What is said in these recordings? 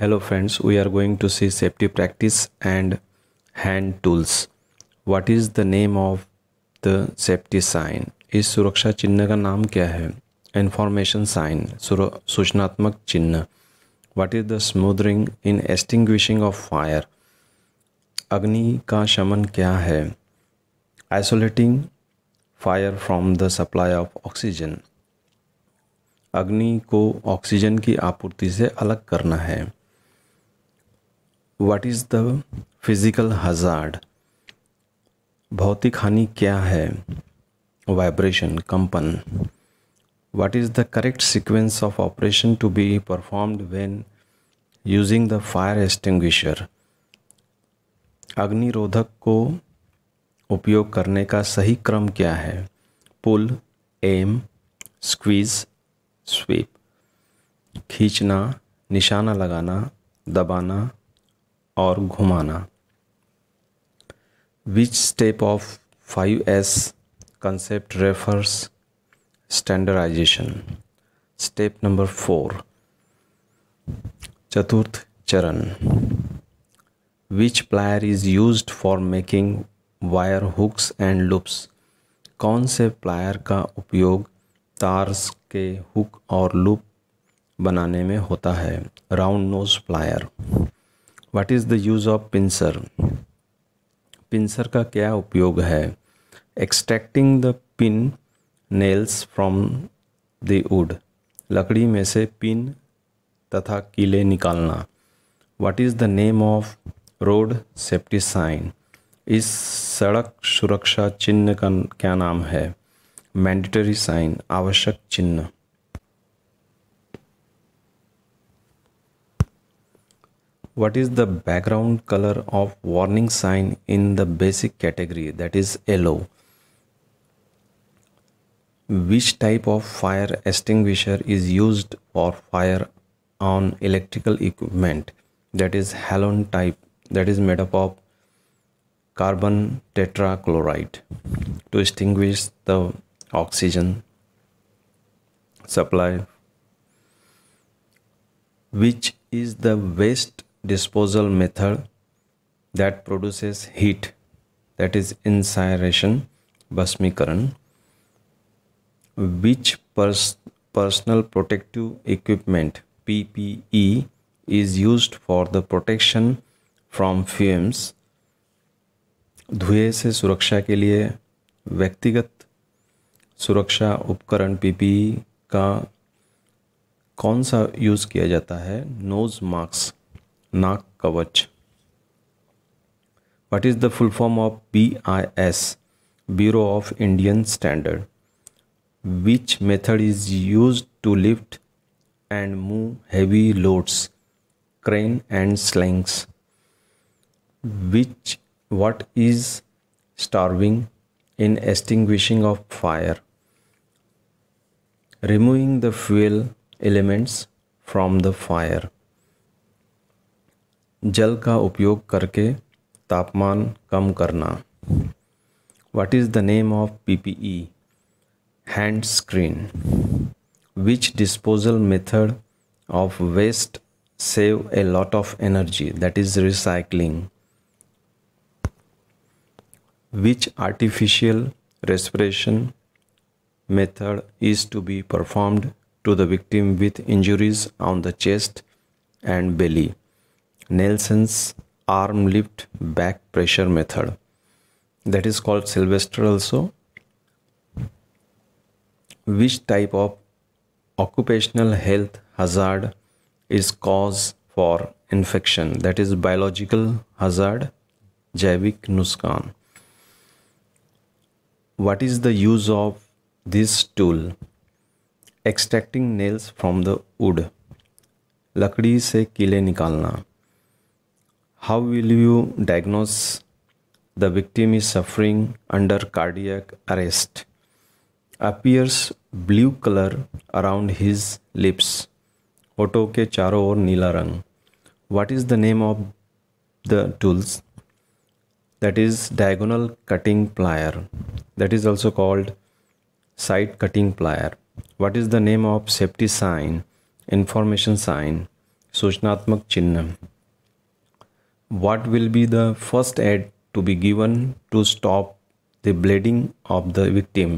Hello friends we are going to see safety practice and hand tools what is the name of the safety sign इस सुरक्षा चिन्ह का नाम क्या है इंफॉर्मेशन साइन सूचनात्मक चिन्ह what is the smothering in extinguishing of fire अग्नि का शमन क्या है isolating fire from the supply of oxygen अग्नि को ऑक्सीजन की आपूर्ति से अलग करना है what is the physical hazard भौतिक हानि क्या है वाइब्रेशन कंपन what is the correct sequence of operation to be performed when using the fire extinguisher अग्निरोधक को उपयोग करने का सही क्रम क्या है पुल एम स्क्वीज स्वीप खींचना निशाना लगाना दबाना और घुमाना which step of five S concept refers standardization step number four चतुर्थ चरण which plier is use for making wire hooks and loops कौन से प्लायर का उपयोग तार्स के हुक और लूप बनाने में होता है round nose plier what is the use of pincer pincer का क्या उपयोग है extracting the pin nails from the wood लकड़ी में से पिन तथा कीले निकालना what is the name of road safety sign इस सड़क सुरक्षा चिन्ह का क्या नाम है मैंडेटरी साइन आवश्यक चिन्ह what is the background color of warning sign in the basic category that is yellow which type of fire extinguisher is used for fire on electrical equipment that is halon type that is made up of carbon tetrachloride to extinguish the oxygen supply which is the waste disposal method that produces heat that is incineration basmikaran which pers personal protective equipment PPE is used for the protection from fumes धुएं से सुरक्षा के लिए व्यक्तिगत सुरक्षा उपकरण PPE का कौन सा यूज़ किया जाता है nose mask Nag What is the full form of BIS, Bureau of Indian Standard? Which method is used to lift and move heavy loads, crane and slings? Which what is starving in extinguishing of fire? Removing the fuel elements from the fire जल का उपयोग करके तापमान कम करना what is the name of P P E hand screen which disposal method of waste save a lot of energy that is recycling which artificial respiration method is to be performed to the victim with injuries on the chest and belly Nelson's arm lift back pressure method that is called Sylvester also which type of occupational health hazard is cause for infection that is biological hazard Javik nuskan what is the use of this tool extracting nails from the wood लकड़ी से कीले निकालना how will you diagnose the victim is suffering under cardiac arrest? Appears blue color around his lips. Auto ke चारों ओर नीला What is the name of the tools? That is diagonal cutting plier. That is also called side cutting plier. What is the name of safety sign? Information sign. सूचनात्मक चिन्ह what will be the first aid to be given to stop the bleeding of the victim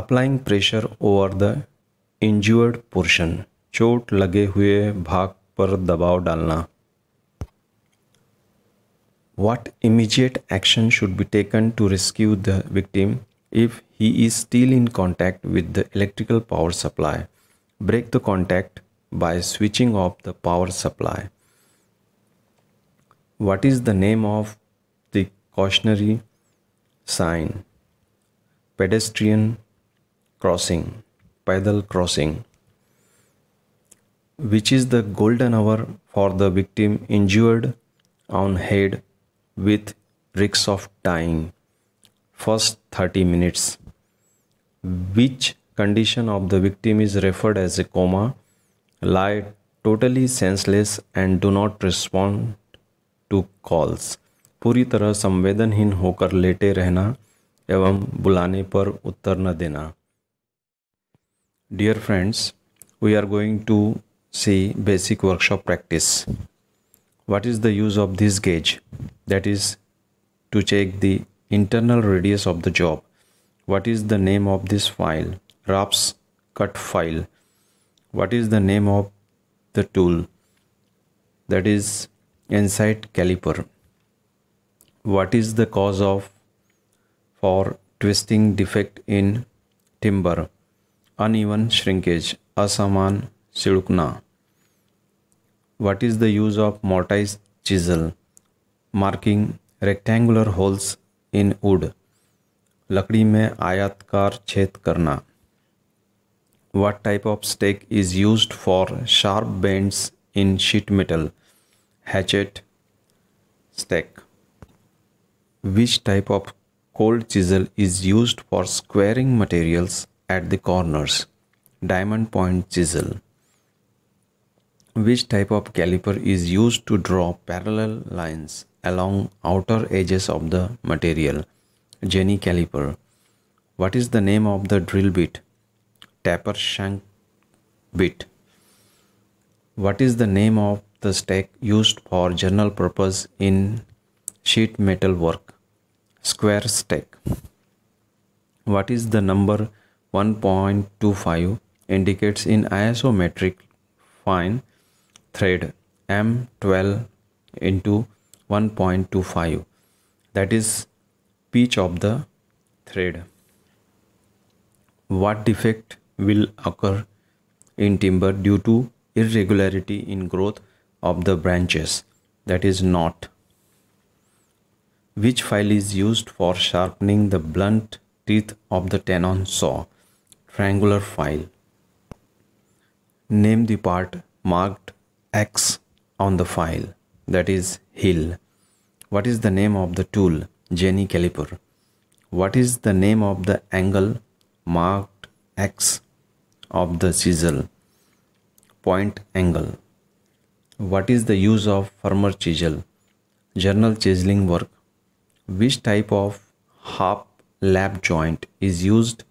applying pressure over the injured portion. चोट लगे hue bhag par दबाव dalna. what immediate action should be taken to rescue the victim if he is still in contact with the electrical power supply break the contact by switching off the power supply what is the name of the cautionary sign pedestrian crossing pedal crossing which is the golden hour for the victim injured on head with bricks of time first 30 minutes which condition of the victim is referred as a coma lie totally senseless and do not respond to calls पूरी तरह संवेदनहीन होकर लेटे रहना एवं बुलाने पर उत्तर न देना dear friends we are going to see basic workshop practice what is the use of this gauge that is to check the internal radius of the job what is the name of this file राप्स cut file what is the name of the tool that is inside caliper what is the cause of for twisting defect in timber uneven shrinkage asaman silukna what is the use of mortise chisel marking rectangular holes in wood लकड़ी में आयतकार छेद करना what type of stake is used for sharp bends in sheet metal hatchet, stack. Which type of cold chisel is used for squaring materials at the corners? Diamond point chisel. Which type of caliper is used to draw parallel lines along outer edges of the material? Jenny caliper. What is the name of the drill bit? Taper shank bit. What is the name of the stack used for general purpose in sheet metal work. Square stack. What is the number 1.25 indicates in isometric fine thread M12 into 1.25 that is pitch of the thread. What defect will occur in timber due to irregularity in growth of the branches that is not. which file is used for sharpening the blunt teeth of the tenon saw triangular file name the part marked x on the file that is hill what is the name of the tool jenny caliper what is the name of the angle marked x of the chisel point angle what is the use of firmer chisel? Journal chiseling work. Which type of half lap joint is used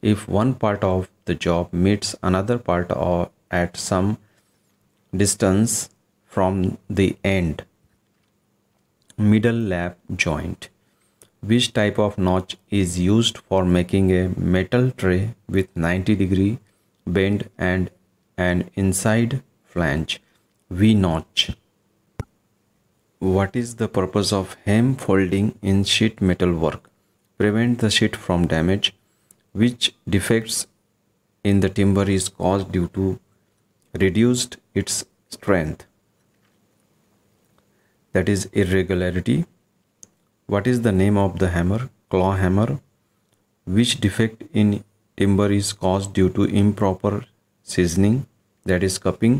if one part of the job meets another part or at some distance from the end? Middle lap joint. Which type of notch is used for making a metal tray with 90 degree bend and an inside flange? V-notch. What is the purpose of hem folding in sheet metal work? Prevent the sheet from damage, which defects in the timber is caused due to reduced its strength that is irregularity what is the name of the hammer claw hammer which defect in timber is caused due to improper seasoning that is cupping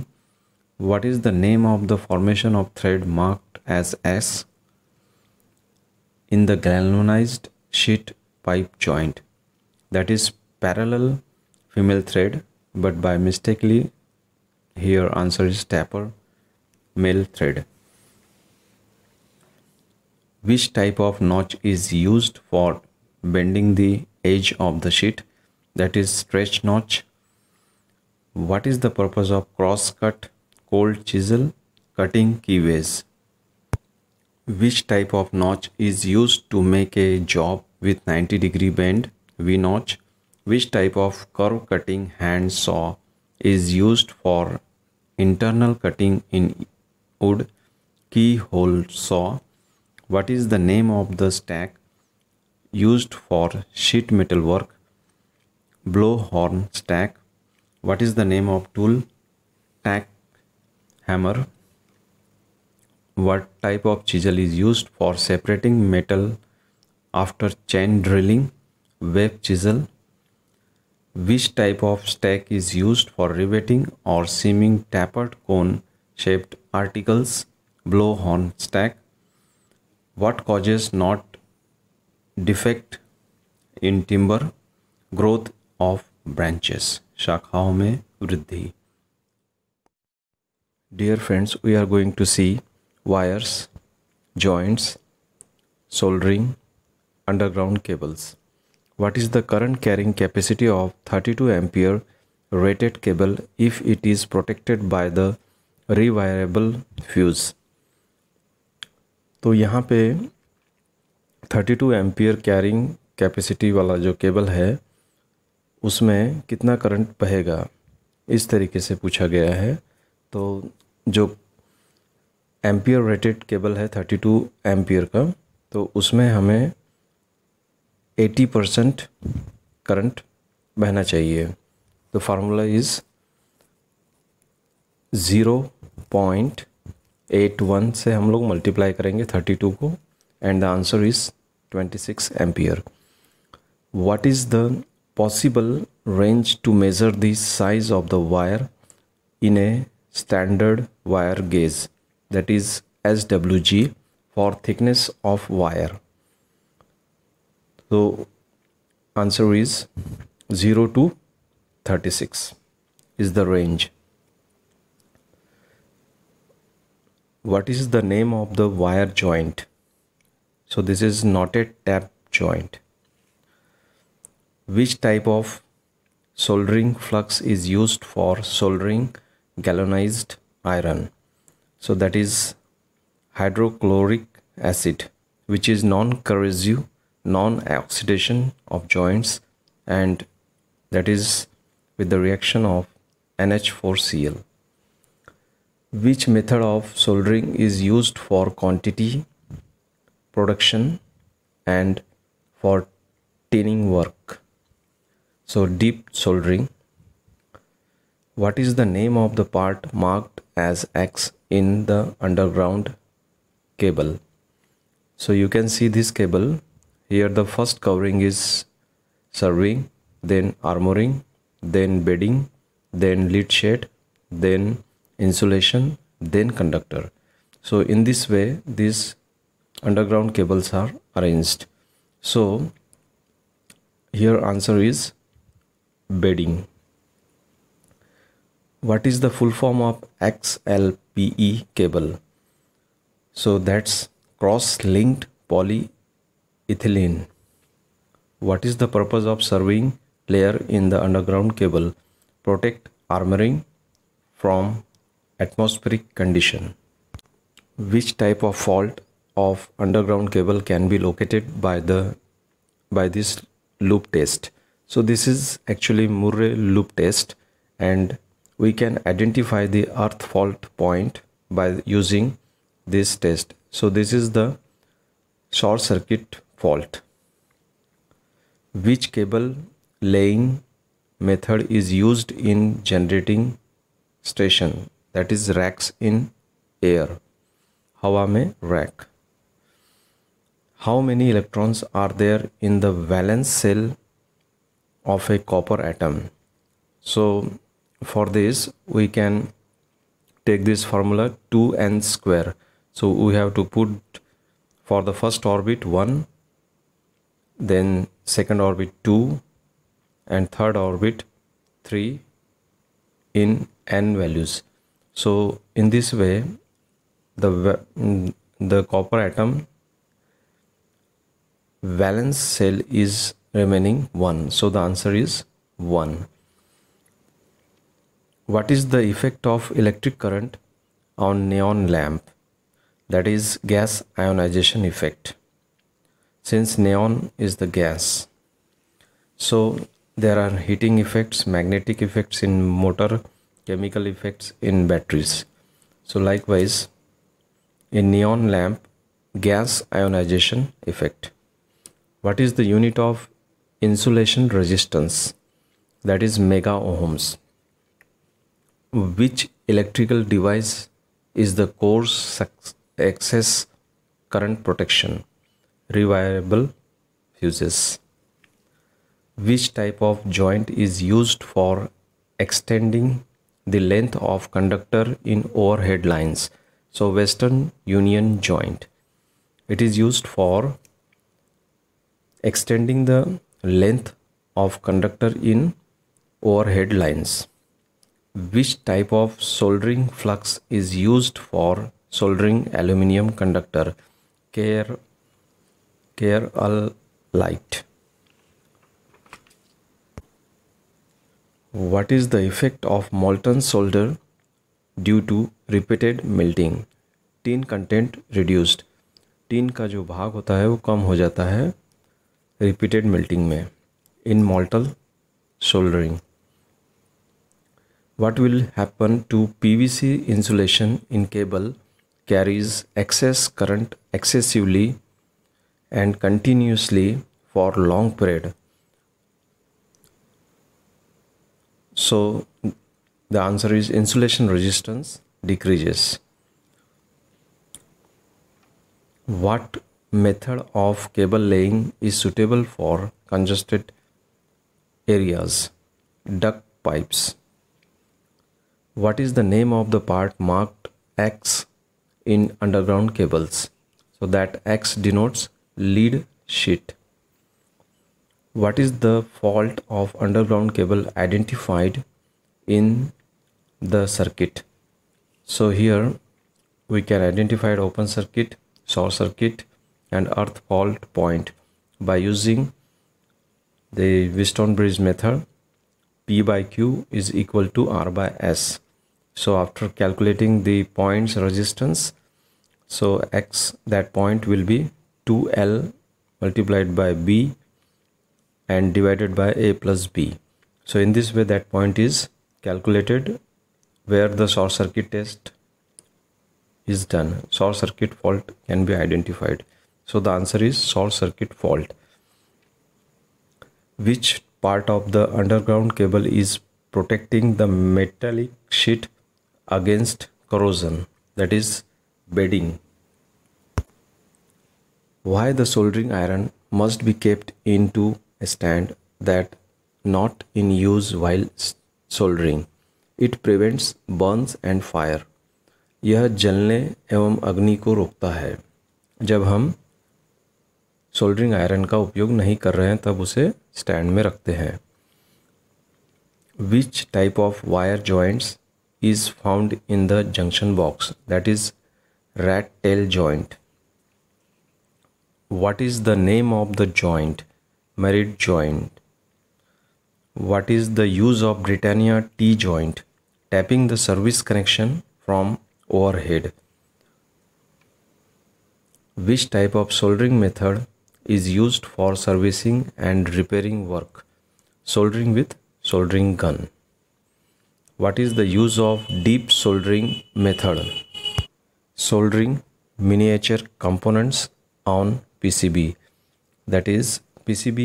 what is the name of the formation of thread marked as S in the galvanized sheet pipe joint that is parallel female thread but by mistakenly here answer is taper male thread which type of notch is used for bending the edge of the sheet that is stretch notch what is the purpose of cross cut cold chisel cutting keyways. Which type of notch is used to make a job with 90 degree bend V notch? Which type of curve cutting hand saw is used for internal cutting in wood keyhole saw? What is the name of the stack used for sheet metal work? Blow horn stack. What is the name of tool? Tack hammer what type of chisel is used for separating metal after chain drilling web chisel which type of stack is used for riveting or seaming tapered cone shaped articles Blow horn stack what causes not defect in timber growth of branches शाखाओं में वृद्धि Dear friends, we are going to see wires, joints, soldering, underground cables. What is the current carrying capacity of 32 ampere rated cable if it is protected by the rewirable fuse? तो यहाँ पे 32 ampere carrying capacity वाला जो cable है उसमें कितना current बहेगा इस तरीके से पूछा गया है तो जो एम्पियर रेटेड केबल है थर्टी टू एम्पियर का तो उसमें हमें एटी परसेंट करंट बहना चाहिए the formula is zero point eight one से हम लोग मल्टीप्लाई करेंगे थर्टी टू को and the answer is twenty six ampere what is the possible range to measure the size of the wire in a standard wire gauge that is SWG for thickness of wire. So answer is 0 to 36 is the range. What is the name of the wire joint? So this is not a tap joint. Which type of soldering flux is used for soldering galvanized iron so that is hydrochloric acid which is non-corrosive non-oxidation of joints and that is with the reaction of NH4Cl which method of soldering is used for quantity production and for tinning work so deep soldering what is the name of the part marked as X in the underground cable? So you can see this cable. Here the first covering is surveying, then armoring, then bedding, then lead shade, then insulation, then conductor. So in this way, these underground cables are arranged. So here answer is bedding what is the full form of XLPE cable? So that's cross-linked polyethylene. What is the purpose of serving layer in the underground cable? Protect armoring from atmospheric condition. Which type of fault of underground cable can be located by the by this loop test? So this is actually Murray loop test and we can identify the earth fault point by using this test. So this is the short circuit fault. Which cable laying method is used in generating station that is racks in air. Hawa mein rack. How many electrons are there in the valence cell of a copper atom? So for this we can take this formula 2n square so we have to put for the first orbit 1 then second orbit 2 and third orbit 3 in n values so in this way the the copper atom valence cell is remaining 1 so the answer is 1 what is the effect of electric current on neon lamp that is gas ionization effect since neon is the gas so there are heating effects magnetic effects in motor chemical effects in batteries so likewise in neon lamp gas ionization effect what is the unit of insulation resistance that is mega ohms which electrical device is the coarse excess current protection rewirable fuses which type of joint is used for extending the length of conductor in overhead lines so western union joint it is used for extending the length of conductor in overhead lines which type of soldering flux is used for soldering aluminum conductor care care all light what is the effect of molten solder due to repeated melting tin content reduced tin का जो भाग होता है वो कम हो जाता है repeated melting में in molten soldering what will happen to PVC insulation in cable carries excess current excessively and continuously for long period. So the answer is insulation resistance decreases. What method of cable laying is suitable for congested areas? Duct pipes what is the name of the part marked X in underground cables? So that X denotes lead sheet. What is the fault of underground cable identified in the circuit? So here we can identify open circuit, short circuit and earth fault point by using the Wheatstone bridge method P by Q is equal to R by S so after calculating the points resistance so x that point will be 2l multiplied by b and divided by a plus b so in this way that point is calculated where the short circuit test is done short circuit fault can be identified so the answer is short circuit fault which part of the underground cable is protecting the metallic sheet against corrosion that is bedding. Why the soldering iron must be kept into a stand that not in use while soldering it prevents burns and fire यह जलने एवं अग्नि को रोकता है जब हम soldering iron का उपयोग नहीं कर रहे हैं तब उसे स्टैंड में रखते हैं which type of wire joints is found in the junction box that is rat tail joint. What is the name of the joint? Merit joint. What is the use of Britannia T joint? Tapping the service connection from overhead. Which type of soldering method is used for servicing and repairing work? Soldering with soldering gun. what is the use of deep soldering method soldering miniature components on PCB that is PCB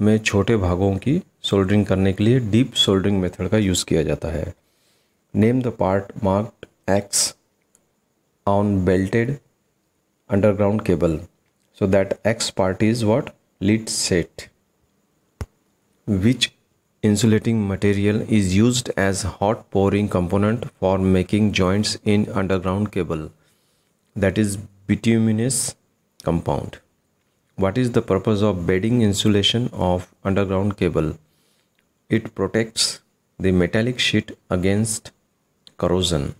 में छोटे भागों की soldering करने के लिए dip soldering method का use किया जाता है name the part marked X on belted underground cable so that X part is what lead sheath which Insulating material is used as hot pouring component for making joints in underground cable that is bituminous compound. What is the purpose of bedding insulation of underground cable? It protects the metallic sheet against corrosion.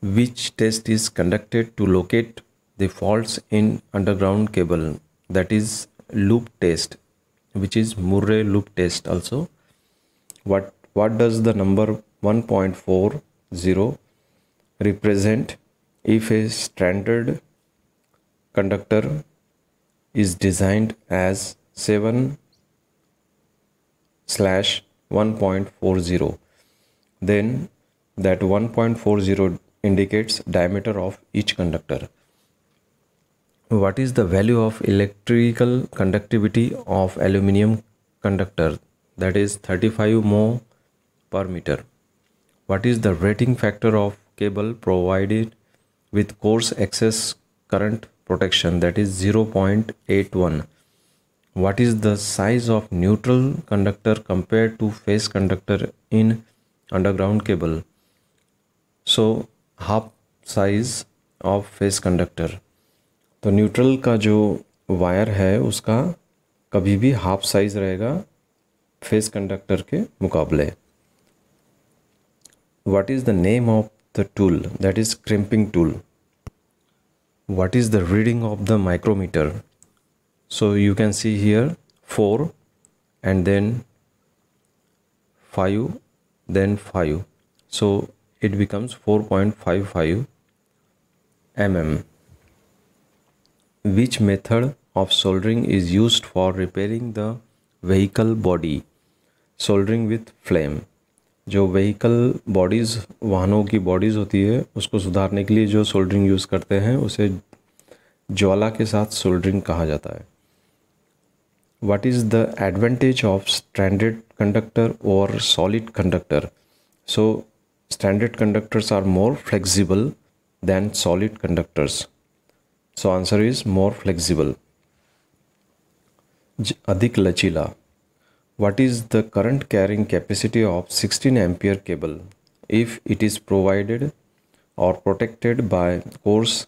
Which test is conducted to locate the faults in underground cable that is loop test which is Murray loop test also what what does the number 1.40 represent if a standard conductor is designed as 7 slash 1.40 then that 1.40 indicates diameter of each conductor what is the value of electrical conductivity of aluminum conductor that is 35 Mo per meter what is the rating factor of cable provided with coarse excess current protection that is 0.81 what is the size of neutral conductor compared to phase conductor in underground cable so half size of phase conductor तो neutral का जो wire है उसका कभी भी half size रहेगा phase conductor के मुकाबले what is the name of the tool that is crimping tool what is the reading of the micrometer so you can see here four and then five then five so it becomes four point five five M M which method of soldering is used for repairing the vehicle body soldering with flame जो vehicle bodies वाहनों की bodies होती है उसको सुधारने के लिए जो soldering यूज़ करते हैं उसे ज्वाला के साथ soldering कहा जाता है what is the advantage of stranded conductor or solid conductor so stranded conductors are more flexible than solid conductors So answer is more flexible. Adhik lachila. What is the current carrying capacity of 16 ampere cable if it is provided or protected by coarse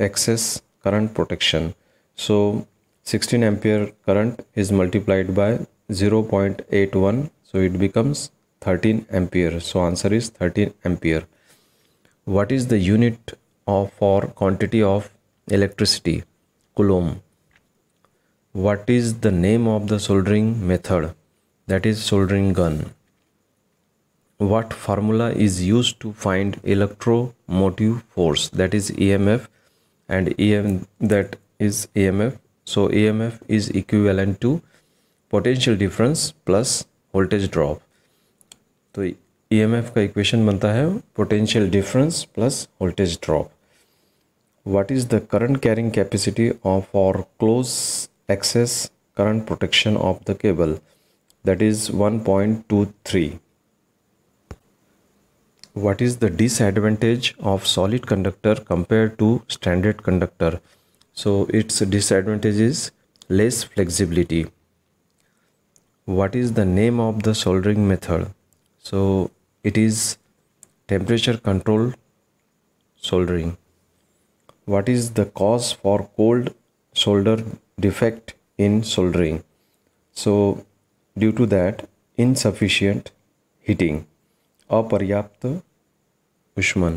excess current protection? So 16 ampere current is multiplied by 0.81 so it becomes 13 ampere so answer is 13 ampere what is the unit of for quantity of electricity coulomb what is the name of the soldering method that is soldering gun what formula is used to find electromotive force that is emf and em that is amf so amf is equivalent to potential difference plus voltage drop. So EMF M F का equation बनता है potential difference plus what is the current carrying capacity of close access current protection of the cable that is 1.23 what is the disadvantage of solid conductor compared to standard conductor so its disadvantage is less flexibility what is the name of the soldering method so it is temperature control soldering what is the cause for cold solder defect in soldering so due to that insufficient heating अपर्याप्त उष्मन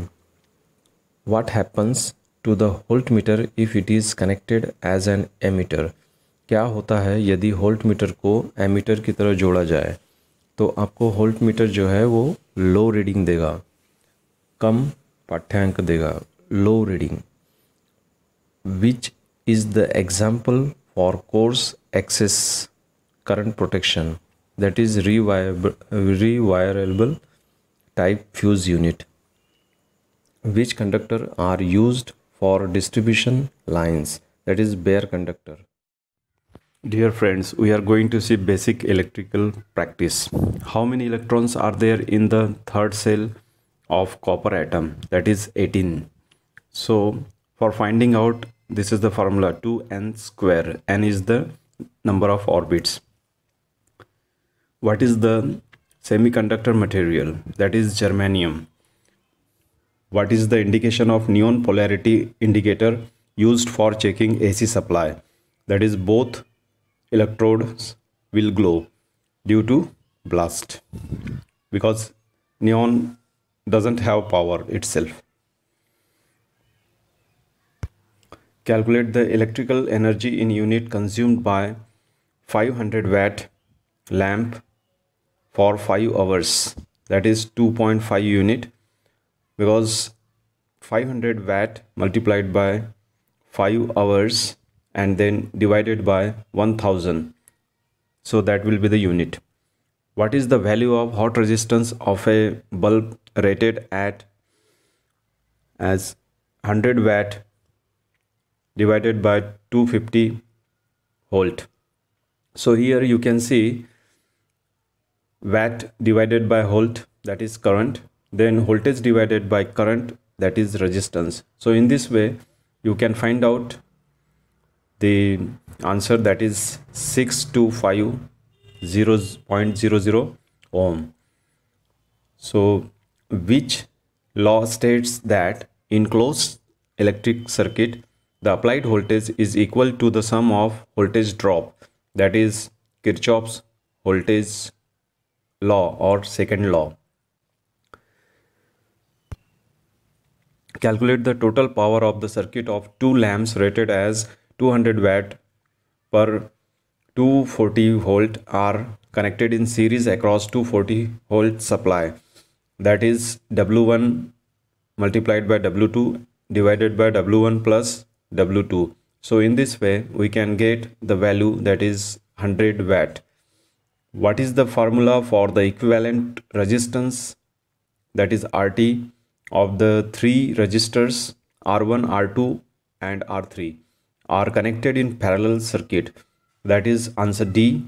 what happens to the voltmeter if it is connected as an emitter क्या होता है यदि metre को ammeter की तरह जोड़ा जाए तो आपको मीटर जो है वो लो रीडिंग देगा कम पाठ्यांक देगा low reading which is the example for coarse access current protection that is rewirable type fuse unit which conductor are used for distribution lines that is bare conductor dear friends we are going to see basic electrical practice how many electrons are there in the third cell of copper atom that is 18 so for finding out, this is the formula 2n square. n is the number of orbits. What is the semiconductor material? That is germanium. What is the indication of neon polarity indicator used for checking AC supply? That is both electrodes will glow due to blast because neon doesn't have power itself Calculate the electrical energy in unit consumed by 500 watt lamp for 5 hours that is 2.5 unit because 500 watt multiplied by 5 hours and then divided by 1000 so that will be the unit what is the value of hot resistance of a bulb rated at as 100 watt divided by 250 volt. So here you can see watt divided by volt that is current then voltage divided by current that is resistance. So in this way you can find out the answer that is 6250.00 ohm. So which law states that in closed electric circuit the applied voltage is equal to the sum of voltage drop that is Kirchhoff's voltage law or second law. Calculate the total power of the circuit of two lamps rated as 200 watt per 240 volt are connected in series across 240 volt supply that is W1 multiplied by W2 divided by W1 plus W2. So in this way, we can get the value that is 100 watt. What is the formula for the equivalent resistance? That is RT of the three resistors R1, R2 and R3 are connected in parallel circuit. That is answer D.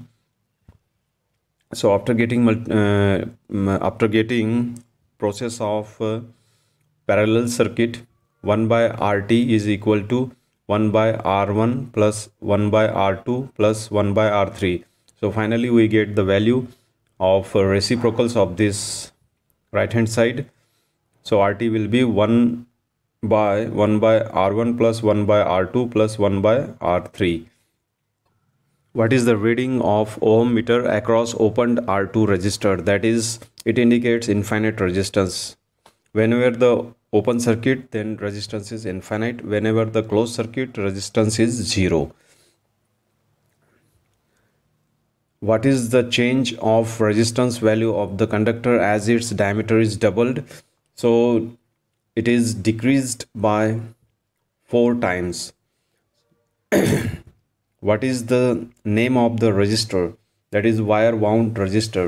So after getting uh, after getting process of uh, parallel circuit 1 by rt is equal to 1 by r1 plus 1 by r2 plus 1 by r3 so finally we get the value of uh, reciprocals of this right hand side so rt will be 1 by 1 by r1 plus 1 by r2 plus 1 by r3 what is the reading of ohm meter across opened r2 resistor that is it indicates infinite resistance whenever the open circuit then resistance is infinite whenever the closed circuit resistance is zero what is the change of resistance value of the conductor as its diameter is doubled so it is decreased by four times what is the name of the resistor that is wire wound resistor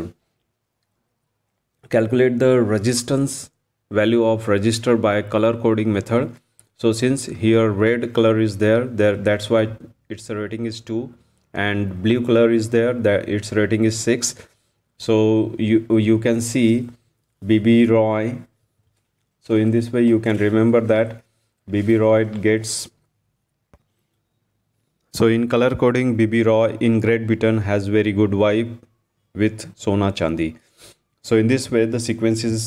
calculate the resistance value of register by color coding method so since here red color is there there that's why its rating is 2 and blue color is there that its rating is 6 so you you can see bb roy so in this way you can remember that bb roy gets so in color coding bb roy in great britain has very good vibe with sona chandi so in this way the sequence is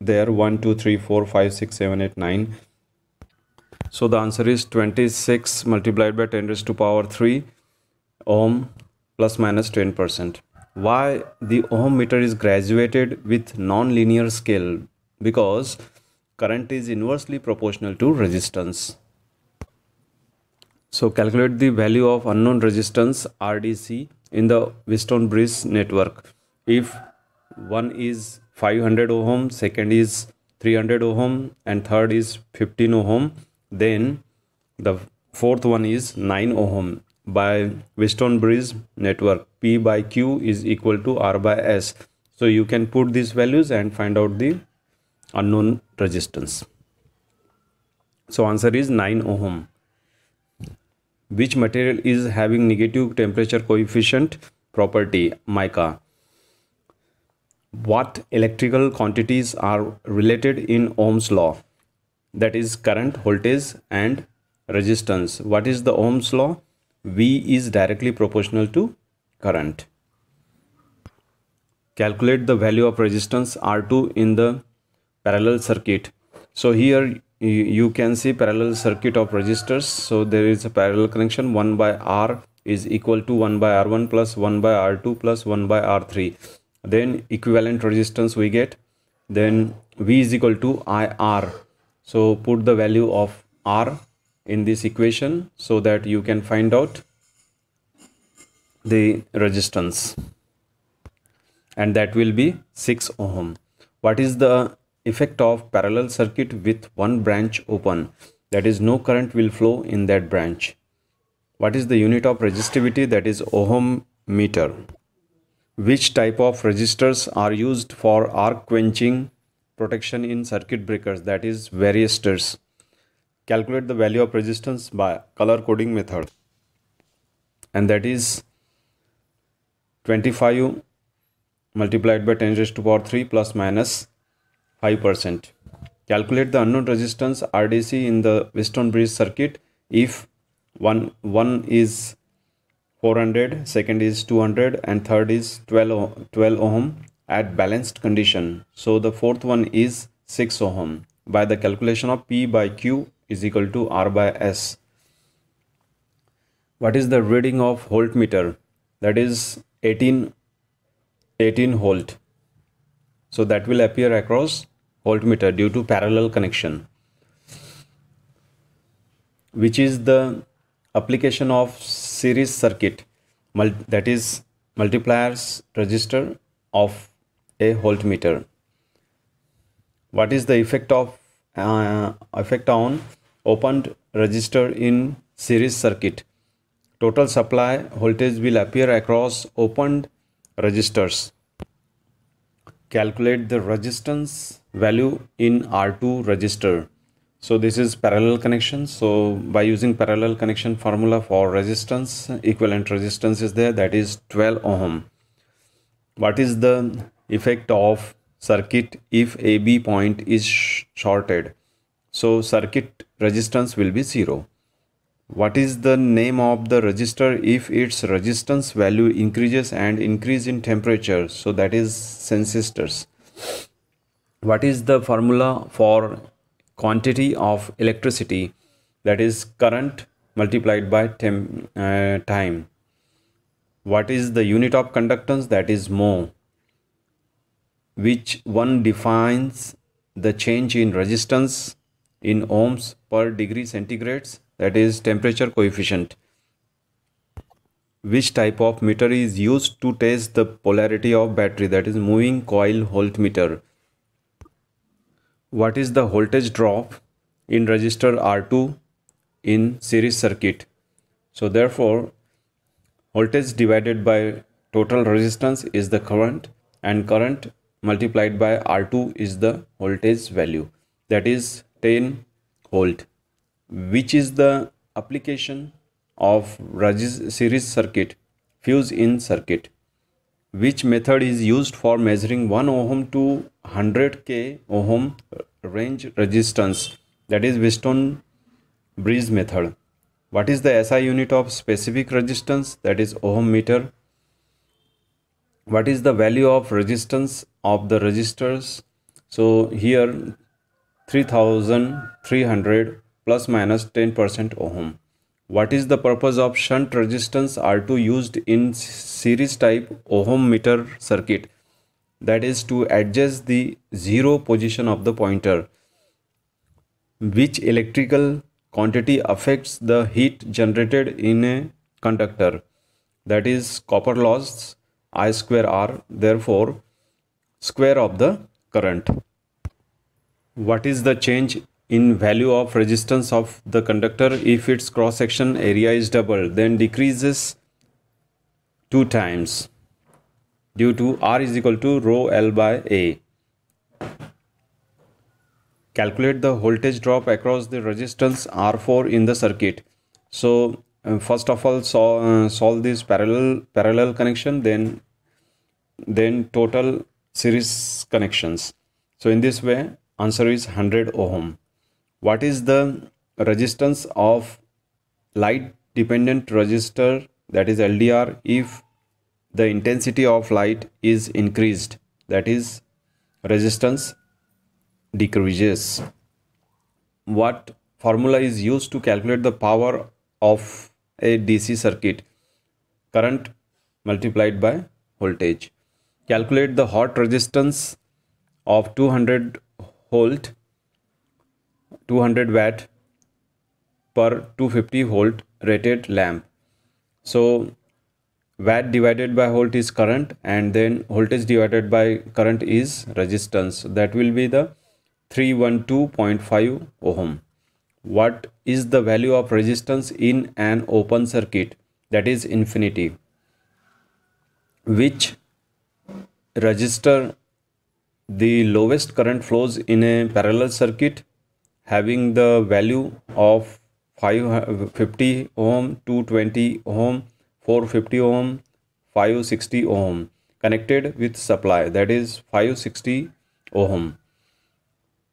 there 1 2 3 4 5 6 7 8 9 so the answer is 26 multiplied by 10 raised to power 3 ohm plus minus 10 percent why the ohm meter is graduated with non-linear scale because current is inversely proportional to resistance so calculate the value of unknown resistance rdc in the weston bridge network if one is 500 ohm second is 300 ohm and third is 15 ohm then the fourth one is 9 ohm by Weston Bridge network P by Q is equal to R by S so you can put these values and find out the unknown resistance so answer is 9 ohm which material is having negative temperature coefficient property mica what electrical quantities are related in Ohm's law that is current voltage and resistance what is the Ohm's law V is directly proportional to current calculate the value of resistance R2 in the parallel circuit so here you can see parallel circuit of resistors so there is a parallel connection 1 by R is equal to 1 by R1 plus 1 by R2 plus 1 by R3 then equivalent resistance we get then v is equal to ir so put the value of r in this equation so that you can find out the resistance and that will be 6 ohm what is the effect of parallel circuit with one branch open that is no current will flow in that branch what is the unit of resistivity that is ohm meter which type of resistors are used for arc quenching protection in circuit breakers that is varistors? Calculate the value of resistance by color coding method and that is 25 multiplied by 10 raised to power 3 plus 5%. Calculate the unknown resistance RDC in the Weston Bridge circuit if one, one is 400 second is 200 and third is 12 12 ohm at balanced condition so the fourth one is 6 ohm by the calculation of p by q is equal to r by s what is the reading of voltmeter that is 18 18 volt so that will appear across voltmeter due to parallel connection which is the application of series circuit that is multipliers register of a voltmeter what is the effect of uh, effect on opened resistor in series circuit total supply voltage will appear across opened resistors calculate the resistance value in r2 resistor so this is parallel connection. So by using parallel connection formula for resistance, equivalent resistance is there that is 12 ohm. What is the effect of circuit if AB point is shorted? So circuit resistance will be 0. What is the name of the resistor if its resistance value increases and increase in temperature? So that is sensistors. What is the formula for quantity of electricity that is current multiplied by uh, time. What is the unit of conductance? That is mho, which one defines the change in resistance in ohms per degree centigrades, that is temperature coefficient. Which type of meter is used to test the polarity of battery? That is moving coil voltmeter what is the voltage drop in resistor R2 in series circuit. So therefore voltage divided by total resistance is the current and current multiplied by R2 is the voltage value that is 10 volt which is the application of series circuit fuse in circuit which method is used for measuring 1 ohm to 100k ohm range resistance that is weston bridge method what is the SI unit of specific resistance that is ohm meter what is the value of resistance of the resistors so here 3300 plus minus 10% ohm what is the purpose of shunt resistance R2 used in series type ohm meter circuit? That is to adjust the zero position of the pointer. Which electrical quantity affects the heat generated in a conductor? That is copper loss I square R, therefore square of the current. What is the change in value of resistance of the conductor if its cross section area is double then decreases two times due to R is equal to rho L by A. Calculate the voltage drop across the resistance R4 in the circuit. So uh, first of all so, uh, solve this parallel parallel connection then then total series connections. So in this way answer is 100 ohm what is the resistance of light dependent resistor that is LDR if the intensity of light is increased that is resistance decreases what formula is used to calculate the power of a DC circuit current multiplied by voltage calculate the hot resistance of 200 volt 200 watt per 250 volt rated lamp so watt divided by volt is current and then voltage divided by current is resistance that will be the 312.5 ohm what is the value of resistance in an open circuit that is infinity which resistor the lowest current flows in a parallel circuit having the value of 550 ohm, 220 ohm, 450 ohm, 560 ohm connected with supply that is 560 ohm.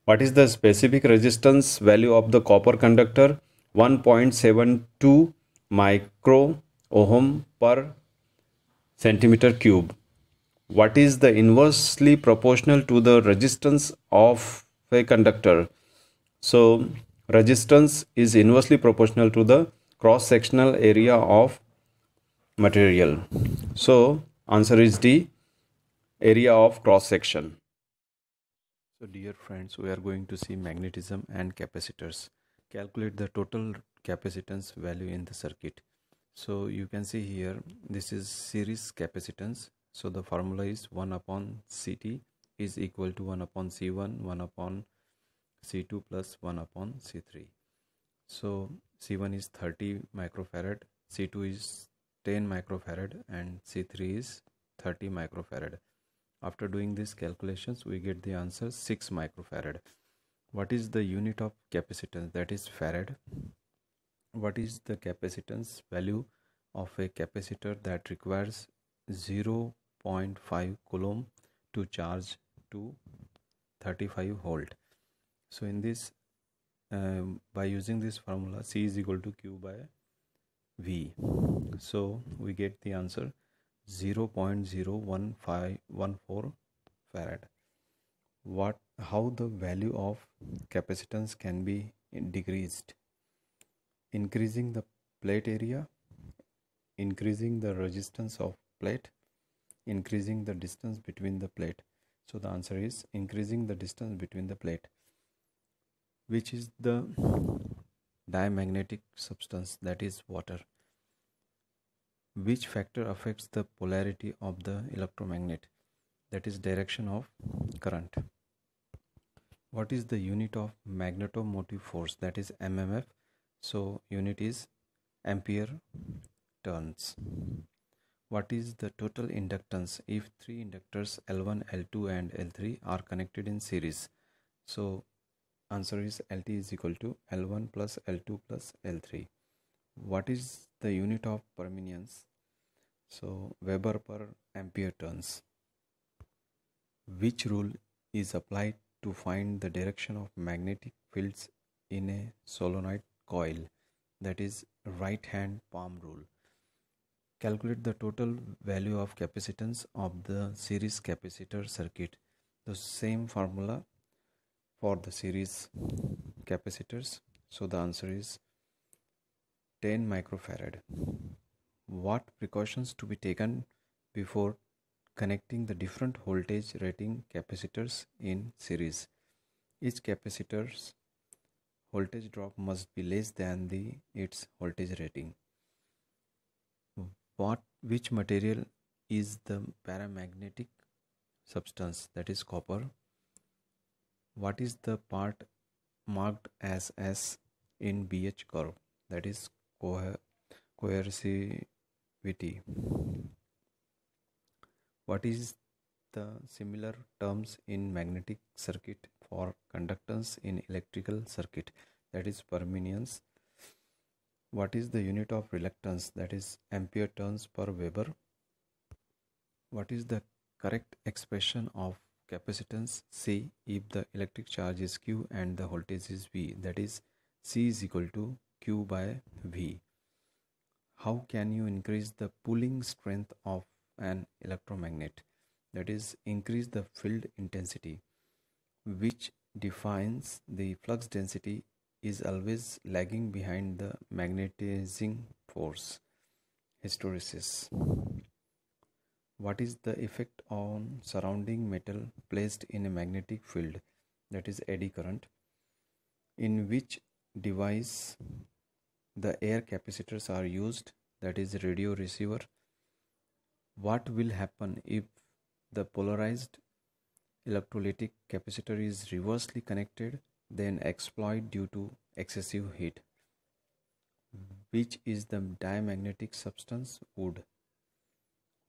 What is the specific resistance value of the copper conductor? 1.72 micro ohm per centimeter cube. What is the inversely proportional to the resistance of a conductor? So resistance is inversely proportional to the cross-sectional area of material. So answer is D, area of cross-section. So dear friends, we are going to see magnetism and capacitors. Calculate the total capacitance value in the circuit. So you can see here, this is series capacitance. So the formula is 1 upon Ct is equal to 1 upon C1, 1 upon C2 plus 1 upon C3. So C1 is 30 microfarad, C2 is 10 microfarad and C3 is 30 microfarad. After doing these calculations we get the answer 6 microfarad. What is the unit of capacitance? That is farad. What is the capacitance value of a capacitor that requires 0.5 coulomb to charge to 35 volt? so in this um, by using this formula c is equal to q by v so we get the answer 0 0.01514 farad what how the value of capacitance can be decreased increasing the plate area increasing the resistance of plate increasing the distance between the plate so the answer is increasing the distance between the plate which is the diamagnetic substance that is water which factor affects the polarity of the electromagnet that is direction of current what is the unit of magnetomotive force that is mmf so unit is ampere turns what is the total inductance if three inductors l1 l2 and l3 are connected in series so answer is lt is equal to l1 plus l2 plus l3 what is the unit of permeance so weber per ampere turns which rule is applied to find the direction of magnetic fields in a solenoid coil that is right hand palm rule calculate the total value of capacitance of the series capacitor circuit the same formula for the series capacitors so the answer is 10 microfarad what precautions to be taken before connecting the different voltage rating capacitors in series each capacitor's voltage drop must be less than the its voltage rating what which material is the paramagnetic substance that is copper what is the part marked as S in BH curve that is co coercivity what is the similar terms in magnetic circuit for conductance in electrical circuit that is permeance what is the unit of reluctance that is ampere turns per weber what is the correct expression of capacitance C if the electric charge is Q and the voltage is V that is C is equal to Q by V. How can you increase the pulling strength of an electromagnet that is increase the field intensity which defines the flux density is always lagging behind the magnetizing force hysteresis what is the effect on surrounding metal placed in a magnetic field that is eddy current in which device the air capacitors are used that is radio receiver what will happen if the polarized electrolytic capacitor is reversely connected then exploit due to excessive heat which is the diamagnetic substance wood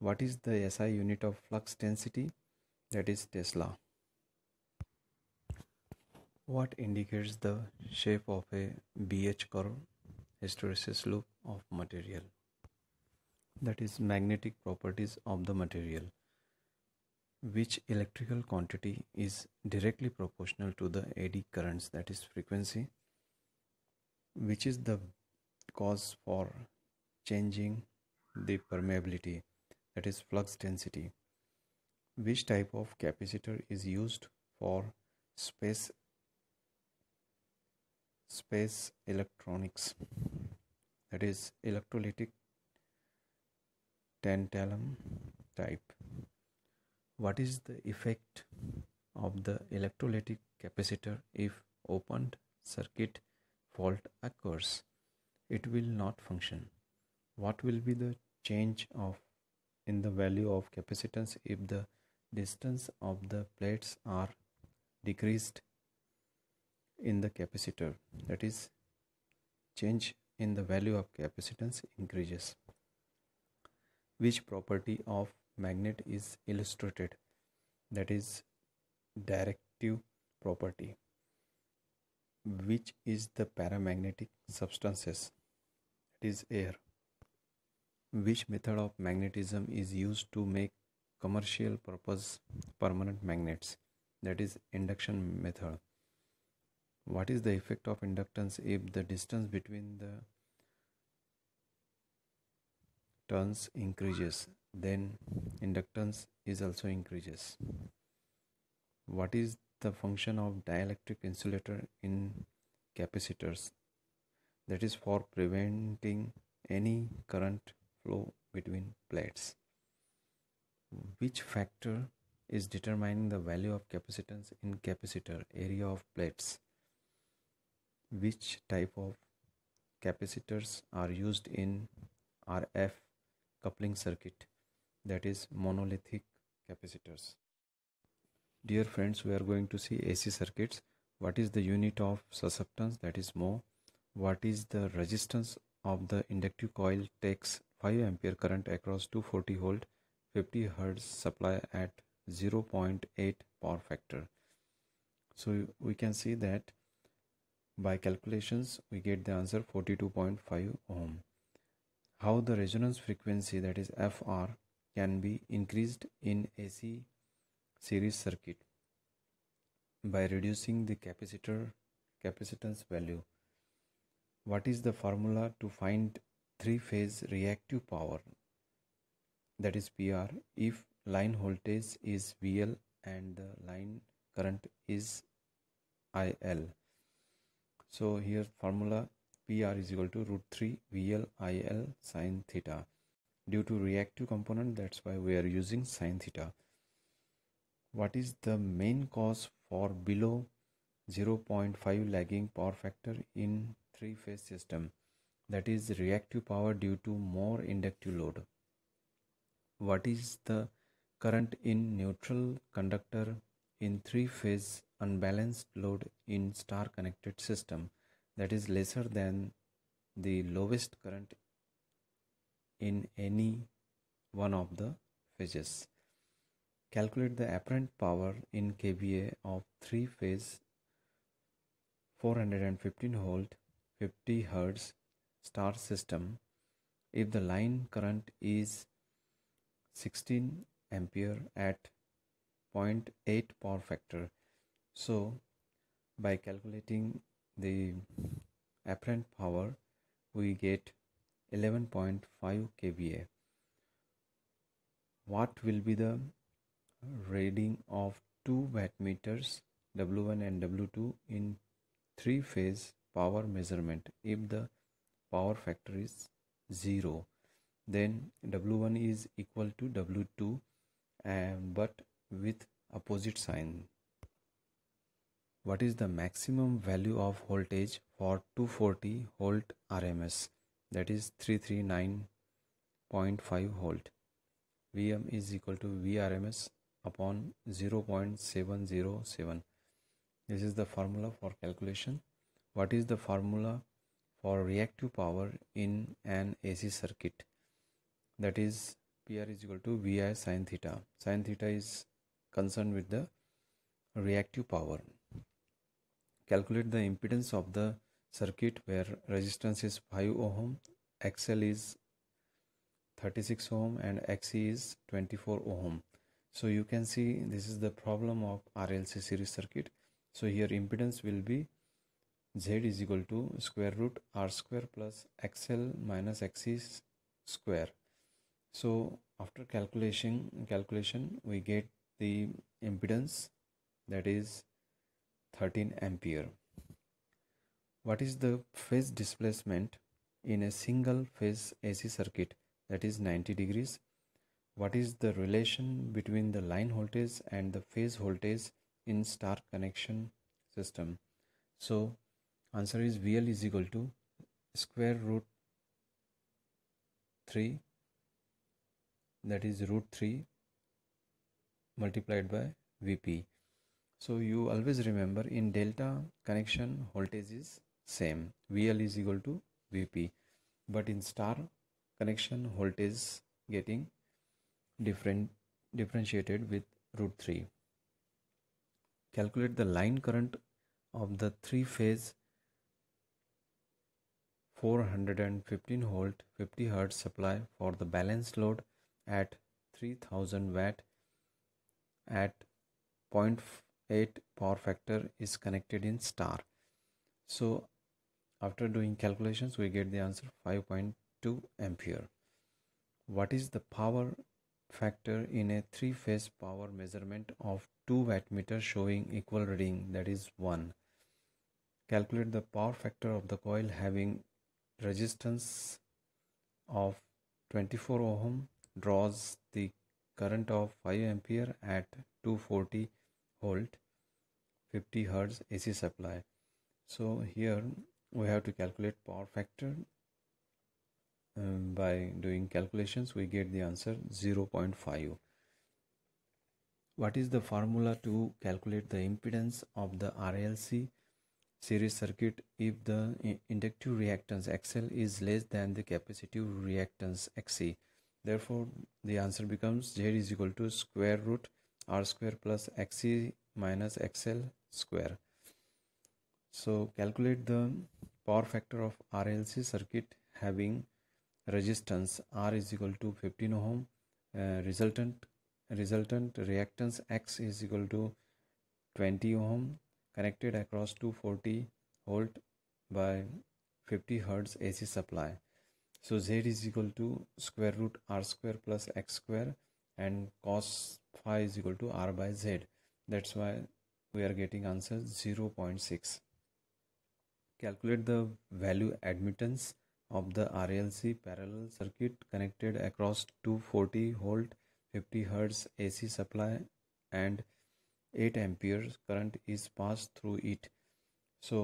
what is the SI unit of flux density? That is Tesla. What indicates the shape of a BH curve hysteresis loop of material? That is magnetic properties of the material. Which electrical quantity is directly proportional to the eddy currents that is frequency? Which is the cause for changing the permeability that is flux density which type of capacitor is used for space space electronics that is electrolytic tantalum type what is the effect of the electrolytic capacitor if opened circuit fault occurs it will not function what will be the change of in the value of capacitance if the distance of the plates are decreased in the capacitor that is change in the value of capacitance increases which property of magnet is illustrated that is directive property which is the paramagnetic substances that is air which method of magnetism is used to make commercial purpose permanent magnets that is induction method what is the effect of inductance if the distance between the turns increases then inductance is also increases what is the function of dielectric insulator in capacitors that is for preventing any current flow between plates. Which factor is determining the value of capacitance in capacitor area of plates? Which type of capacitors are used in RF coupling circuit that is monolithic capacitors? Dear friends, we are going to see AC circuits. What is the unit of susceptance that is Mo? What is the resistance of the inductive coil takes 5 ampere current across 240 volt 50 hertz supply at 0.8 power factor so we can see that by calculations we get the answer 42.5 ohm how the resonance frequency that is fr can be increased in ac series circuit by reducing the capacitor capacitance value what is the formula to find three phase reactive power that is PR if line voltage is VL and the line current is IL. So here formula PR is equal to root 3 VL IL sine theta. Due to reactive component that's why we are using sine theta. What is the main cause for below 0.5 lagging power factor in three phase system? that is reactive power due to more inductive load what is the current in neutral conductor in three phase unbalanced load in star connected system that is lesser than the lowest current in any one of the phases calculate the apparent power in kva of three phase 415 volt 50 hertz star system if the line current is 16 ampere at 0.8 power factor so by calculating the apparent power we get 11.5 kVA what will be the reading of two watt meters W1 and W2 in three phase power measurement if the power factor is 0 then w1 is equal to w2 and but with opposite sign what is the maximum value of voltage for 240 volt rms that is 339.5 volt vm is equal to vrms upon 0.707 this is the formula for calculation what is the formula for reactive power in an AC circuit that is PR is equal to VI sine theta. Sine theta is concerned with the reactive power. Calculate the impedance of the circuit where resistance is 5 ohm, XL is 36 ohm and XC is 24 ohm. So you can see this is the problem of RLC series circuit. So here impedance will be z is equal to square root r square plus xl minus xc square so after calculation calculation we get the impedance that is 13 ampere what is the phase displacement in a single phase ac circuit that is 90 degrees what is the relation between the line voltage and the phase voltage in star connection system so answer is VL is equal to square root 3 that is root 3 multiplied by VP so you always remember in delta connection voltage is same VL is equal to VP but in star connection voltage getting different differentiated with root 3 calculate the line current of the three phase 415 volt 50 hertz supply for the balance load at 3000 watt at 0.8 power factor is connected in star. So after doing calculations we get the answer 5.2 ampere. What is the power factor in a three phase power measurement of 2 meter showing equal reading that is 1. Calculate the power factor of the coil having resistance of 24 ohm draws the current of 5 ampere at 240 volt 50 hertz AC supply so here we have to calculate power factor um, by doing calculations we get the answer 0.5 what is the formula to calculate the impedance of the RLC series circuit if the inductive reactance XL is less than the capacitive reactance XC. Therefore, the answer becomes Z is equal to square root R square plus XC minus XL square. So, calculate the power factor of RLC circuit having resistance R is equal to 15 ohm, uh, resultant resultant reactance X is equal to 20 ohm connected across 240 volt by 50 hertz AC supply. So Z is equal to square root R square plus X square and cos phi is equal to R by Z. That's why we are getting answer 0 0.6. Calculate the value admittance of the RLC parallel circuit connected across 240 volt 50 hertz AC supply and 8 amperes current is passed through it so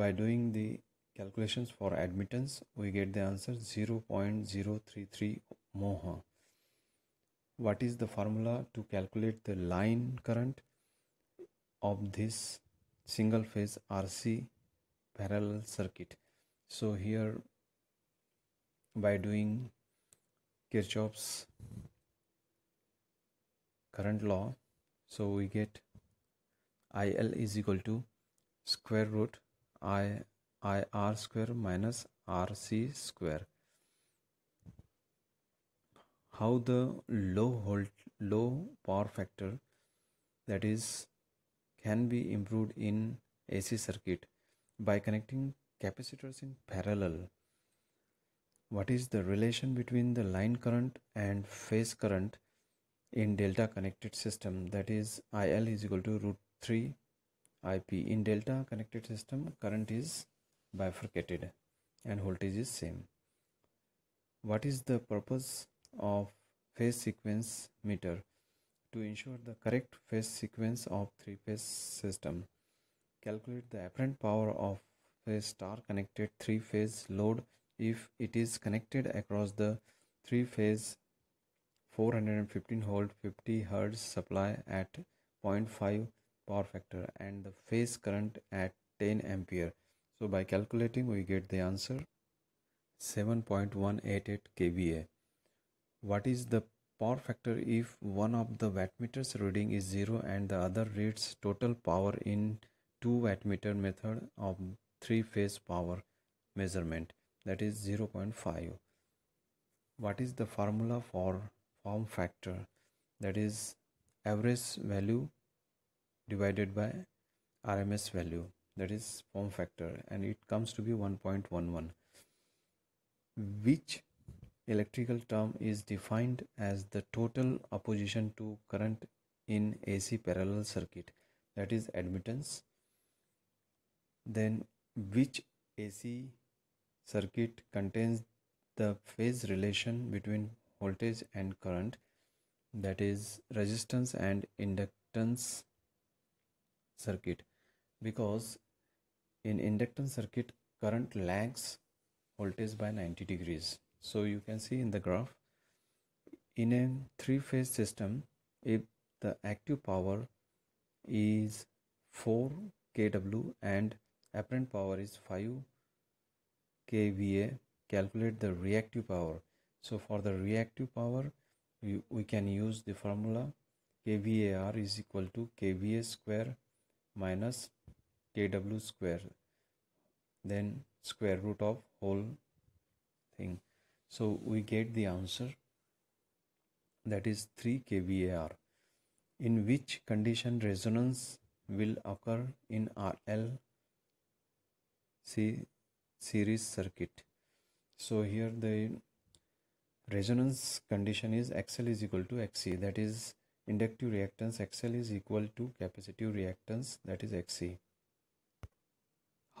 by doing the calculations for admittance we get the answer 0.033 moha what is the formula to calculate the line current of this single phase RC parallel circuit so here by doing Kirchhoff's current law so we get IL is equal to square root I IR square minus RC square how the low hold low power factor that is can be improved in AC circuit by connecting capacitors in parallel what is the relation between the line current and phase current in delta connected system that is IL is equal to root 3 IP in delta connected system current is bifurcated and voltage is same what is the purpose of phase sequence meter to ensure the correct phase sequence of three phase system calculate the apparent power of a star connected three phase load if it is connected across the three phase 415 hold 50 hertz supply at 0.5 power factor and the phase current at 10 ampere. So by calculating we get the answer 7.188 kVA. What is the power factor if one of the wattmeter's reading is 0 and the other reads total power in two wattmeter method of three phase power measurement that is 0.5. What is the formula for form factor that is average value divided by RMS value that is form factor and it comes to be 1.11 which electrical term is defined as the total opposition to current in AC parallel circuit that is admittance then which AC circuit contains the phase relation between voltage and current that is resistance and inductance circuit because in inductance circuit current lags voltage by 90 degrees so you can see in the graph in a three phase system if the active power is 4 kW and apparent power is 5 kVA calculate the reactive power so for the reactive power we, we can use the formula kvar is equal to kva square minus kw square then square root of whole thing so we get the answer that is 3 kVAR in which condition resonance will occur in RL series circuit so here the resonance condition is xl is equal to xc that is inductive reactance xl is equal to capacitive reactance that is xc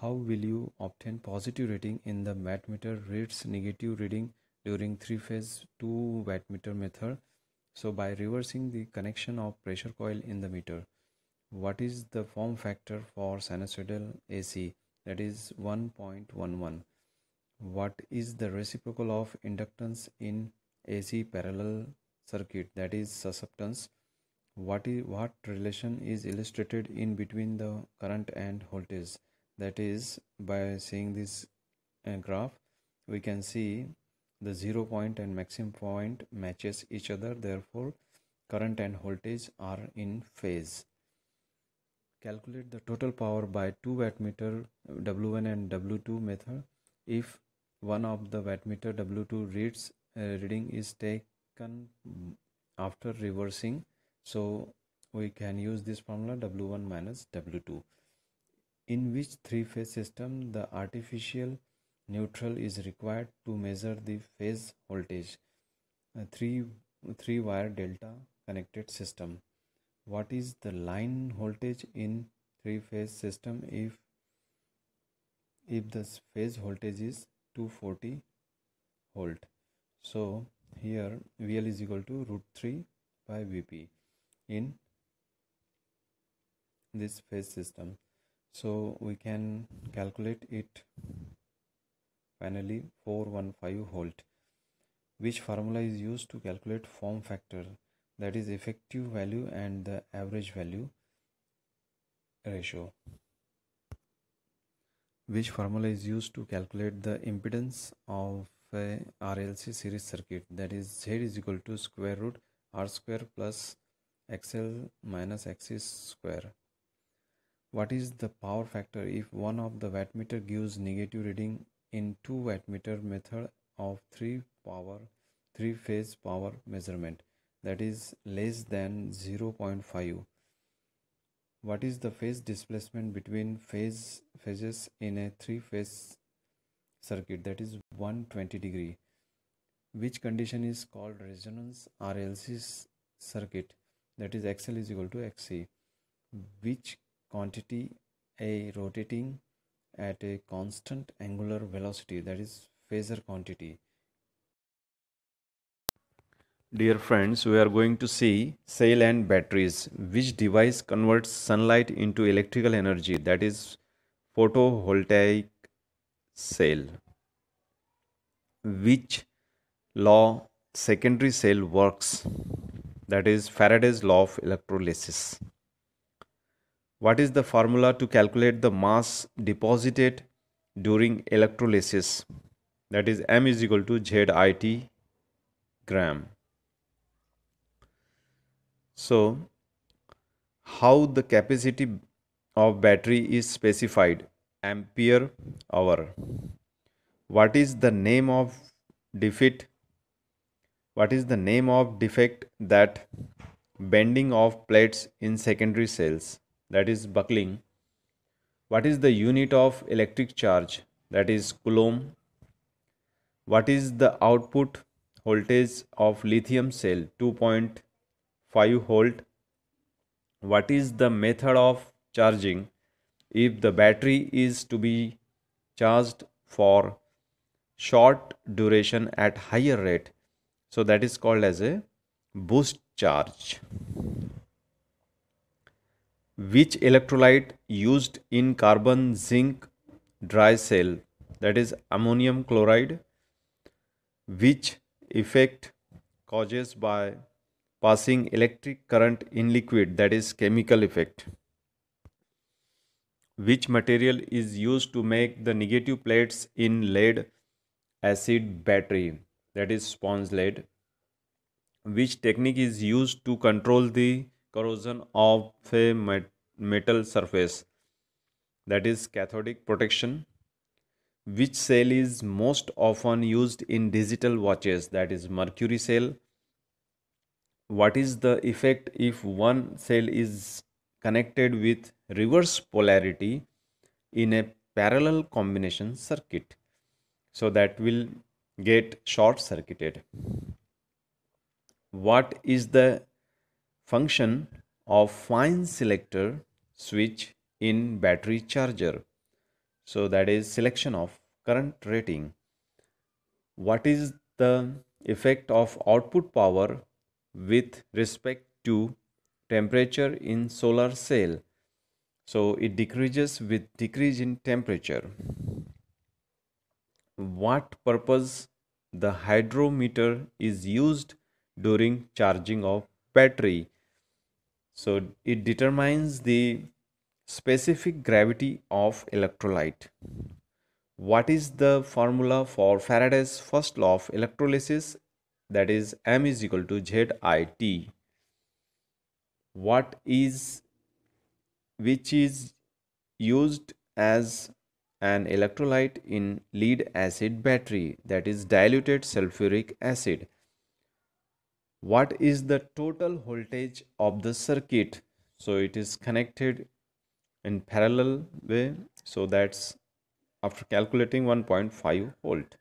how will you obtain positive reading in the watt meter reads negative reading during three phase two watt meter method so by reversing the connection of pressure coil in the meter what is the form factor for sinusoidal ac that is 1.11 what is the reciprocal of inductance in AC parallel circuit that is susceptance what is what relation is illustrated in between the current and voltage that is by seeing this uh, graph we can see the zero point and maximum point matches each other therefore current and voltage are in phase calculate the total power by 2 wattmeter w1 and w2 method if one of the wattmeter W2 reads uh, reading is taken after reversing so we can use this formula W1 minus W2 in which three-phase system the artificial neutral is required to measure the phase voltage a uh, three three wire delta connected system what is the line voltage in three phase system if if the phase voltage is 240 volt so here vl is equal to root 3 by vp in this phase system so we can calculate it finally 415 volt which formula is used to calculate form factor that is effective value and the average value ratio which formula is used to calculate the impedance of a RLC series circuit that is Z is equal to square root R square plus XL minus XC square. What is the power factor if one of the wattmeter gives negative reading in two wattmeter method of three power three phase power measurement that is less than 0.5 what is the phase displacement between phase phases in a three phase circuit that is 120 degree which condition is called resonance RLC circuit that is XL is equal to XC which quantity a rotating at a constant angular velocity that is phasor quantity Dear friends, we are going to see cell and batteries, which device converts sunlight into electrical energy that is photovoltaic cell. Which law secondary cell works that is Faraday's law of electrolysis. What is the formula to calculate the mass deposited during electrolysis that is M is equal to ZIT gram. So, how the capacity of battery is specified ampere hour what is the name of defect what is the name of defect that bending of plates in secondary cells that is buckling what is the unit of electric charge that is coulomb what is the output voltage of lithium cell 2.0 5 volt what is the method of charging if the battery is to be charged for short duration at higher rate so that is called as a boost charge which electrolyte used in carbon zinc dry cell that is ammonium chloride which effect causes by passing electric current in liquid that is chemical effect which material is used to make the negative plates in lead acid battery that is sponge lead which technique is used to control the corrosion of a metal surface that is cathodic protection which cell is most often used in digital watches that is mercury cell what is the effect if one cell is connected with reverse polarity in a parallel combination circuit so that will get short circuited what is the function of fine selector switch in battery charger so that is selection of current rating what is the effect of output power with respect to temperature in solar cell so it decreases with decrease in temperature what purpose the hydrometer is used during charging of battery so it determines the specific gravity of electrolyte what is the formula for faraday's first law of electrolysis that is m is equal to zit what is which is used as an electrolyte in lead acid battery that is diluted sulfuric acid what is the total voltage of the circuit so it is connected in parallel way so that's after calculating 1.5 volt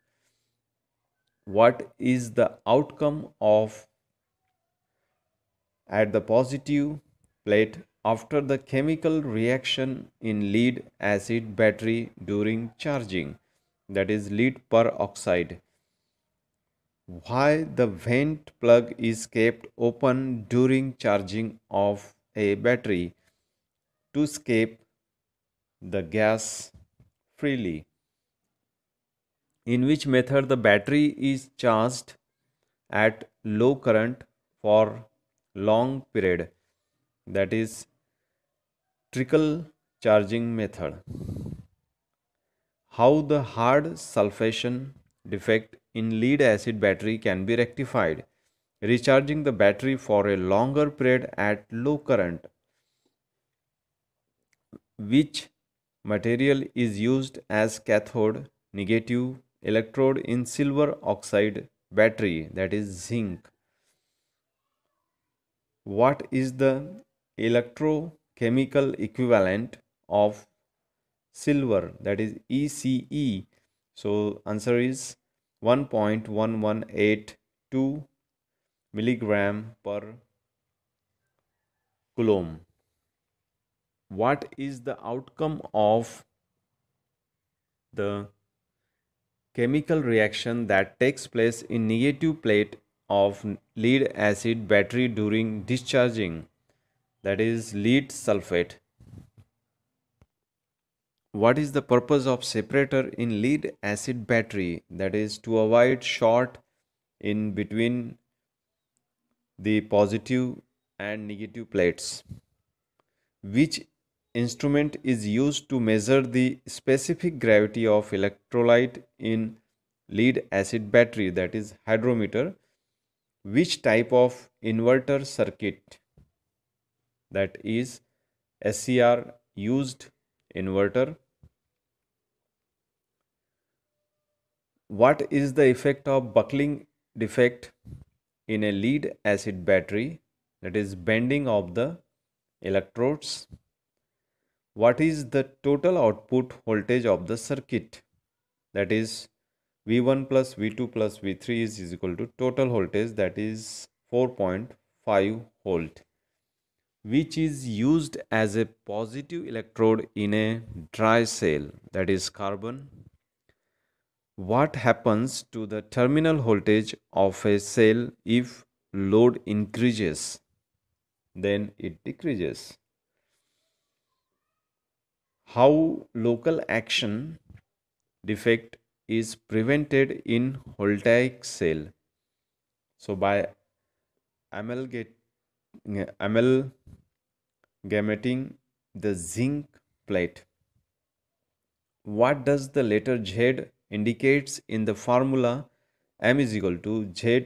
what is the outcome of at the positive plate after the chemical reaction in lead acid battery during charging that is lead peroxide why the vent plug is kept open during charging of a battery to escape the gas freely in which method the battery is charged at low current for long period that is trickle charging method how the hard sulfation defect in lead acid battery can be rectified recharging the battery for a longer period at low current which material is used as cathode negative electrode in silver oxide battery that is zinc. What is the electrochemical equivalent of silver that is ECE? So answer is 1.1182 milligram per coulomb. What is the outcome of the chemical reaction that takes place in negative plate of lead acid battery during discharging that is lead sulfate what is the purpose of separator in lead acid battery that is to avoid short in between the positive and negative plates which instrument is used to measure the specific gravity of electrolyte in lead acid battery that is hydrometer which type of inverter circuit that is SCR used inverter what is the effect of buckling defect in a lead acid battery that is bending of the electrodes what is the total output voltage of the circuit that is V1 plus V2 plus V3 is, is equal to total voltage that is 4.5 volt which is used as a positive electrode in a dry cell that is carbon. What happens to the terminal voltage of a cell if load increases? Then it decreases how local action defect is prevented in voltaic cell so by amalgamating the zinc plate what does the letter z indicates in the formula m is equal to z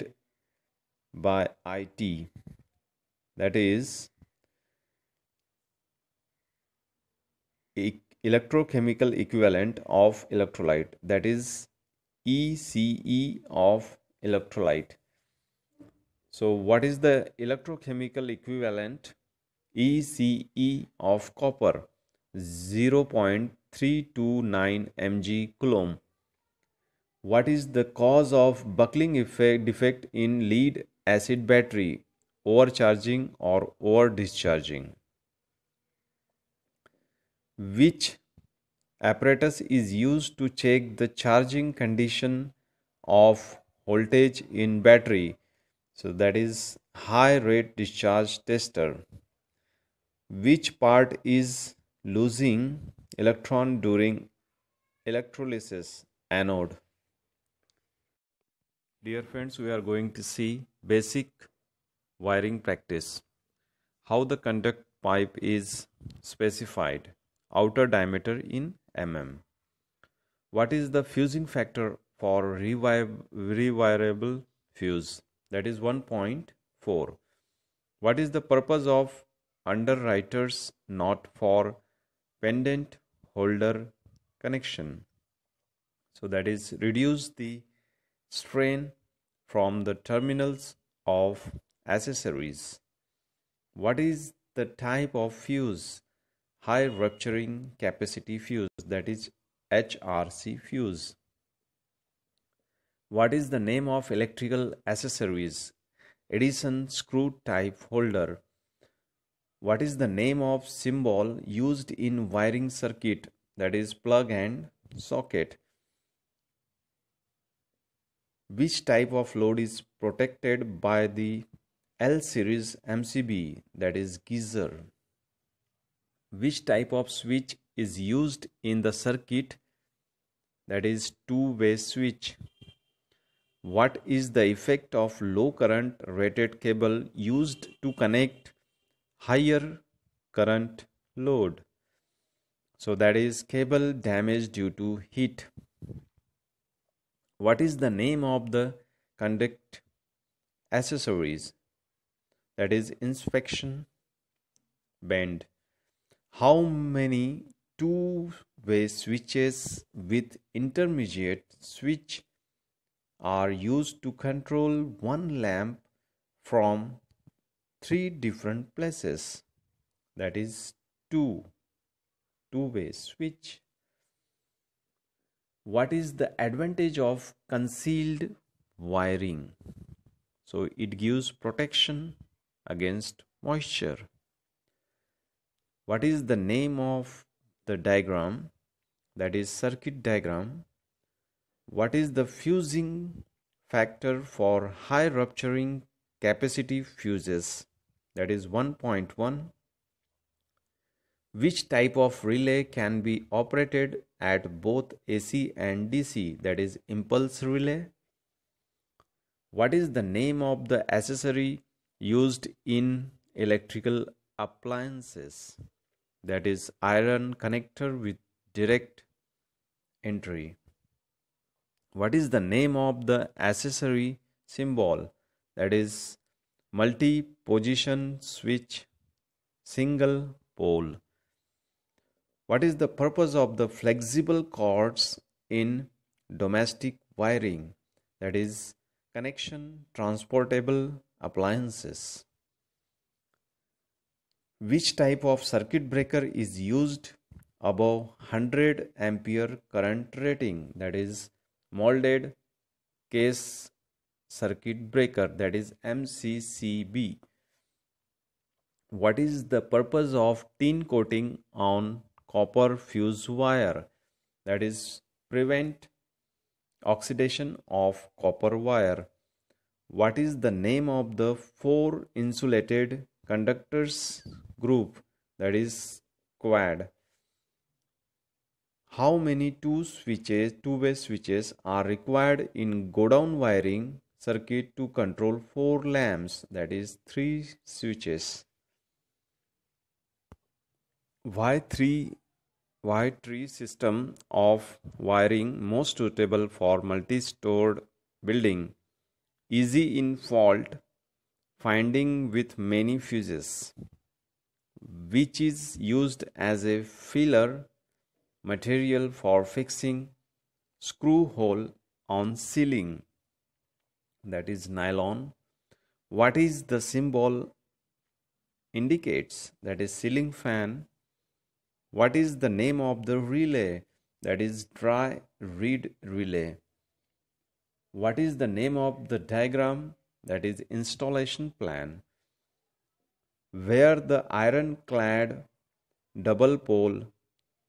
by it that is electrochemical equivalent of electrolyte that is ECE of electrolyte. So what is the electrochemical equivalent ECE of copper? 0.329 mg coulomb. What is the cause of buckling effect defect in lead acid battery? Overcharging or over discharging which apparatus is used to check the charging condition of voltage in battery so that is high rate discharge tester which part is losing electron during electrolysis anode dear friends we are going to see basic wiring practice how the conduct pipe is specified outer diameter in mm. What is the fusing factor for rewirable fuse? That is 1.4. What is the purpose of underwriters not for pendant holder connection? So that is reduce the strain from the terminals of accessories. What is the type of fuse? high rupturing capacity fuse that is HRC fuse. What is the name of electrical accessories? Edison screw type holder. What is the name of symbol used in wiring circuit that is plug and socket? Which type of load is protected by the L series MCB that is geyser? which type of switch is used in the circuit that is two-way switch what is the effect of low current rated cable used to connect higher current load so that is cable damage due to heat what is the name of the conduct accessories that is inspection bend how many two-way switches with intermediate switch are used to control one lamp from three different places that is two two-way switch what is the advantage of concealed wiring so it gives protection against moisture what is the name of the diagram that is circuit diagram what is the fusing factor for high rupturing capacity fuses that is 1.1 which type of relay can be operated at both AC and DC that is impulse relay what is the name of the accessory used in electrical appliances that is iron connector with direct entry what is the name of the accessory symbol that is multi position switch single pole what is the purpose of the flexible cords in domestic wiring that is connection transportable appliances which type of circuit breaker is used above 100 ampere current rating that is molded case circuit breaker that is mccb what is the purpose of tin coating on copper fuse wire that is prevent oxidation of copper wire what is the name of the four insulated conductors group that is quad how many two switches two way switches are required in go down wiring circuit to control four lamps that is three switches why three why tree system of wiring most suitable for multi-stored building easy in fault finding with many fuses which is used as a filler material for fixing screw hole on ceiling that is nylon what is the symbol indicates that is ceiling fan what is the name of the relay that is dry reed relay what is the name of the diagram that is installation plan where the ironclad double pole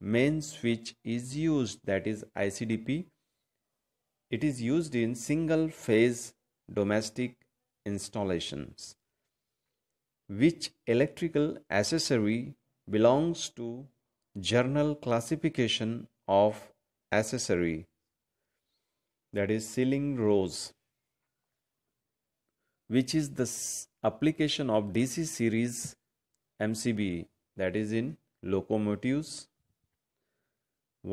main switch is used that is ICDP it is used in single phase domestic installations which electrical accessory belongs to journal classification of accessory that is ceiling rose which is the application of DC series MCB that is in locomotives.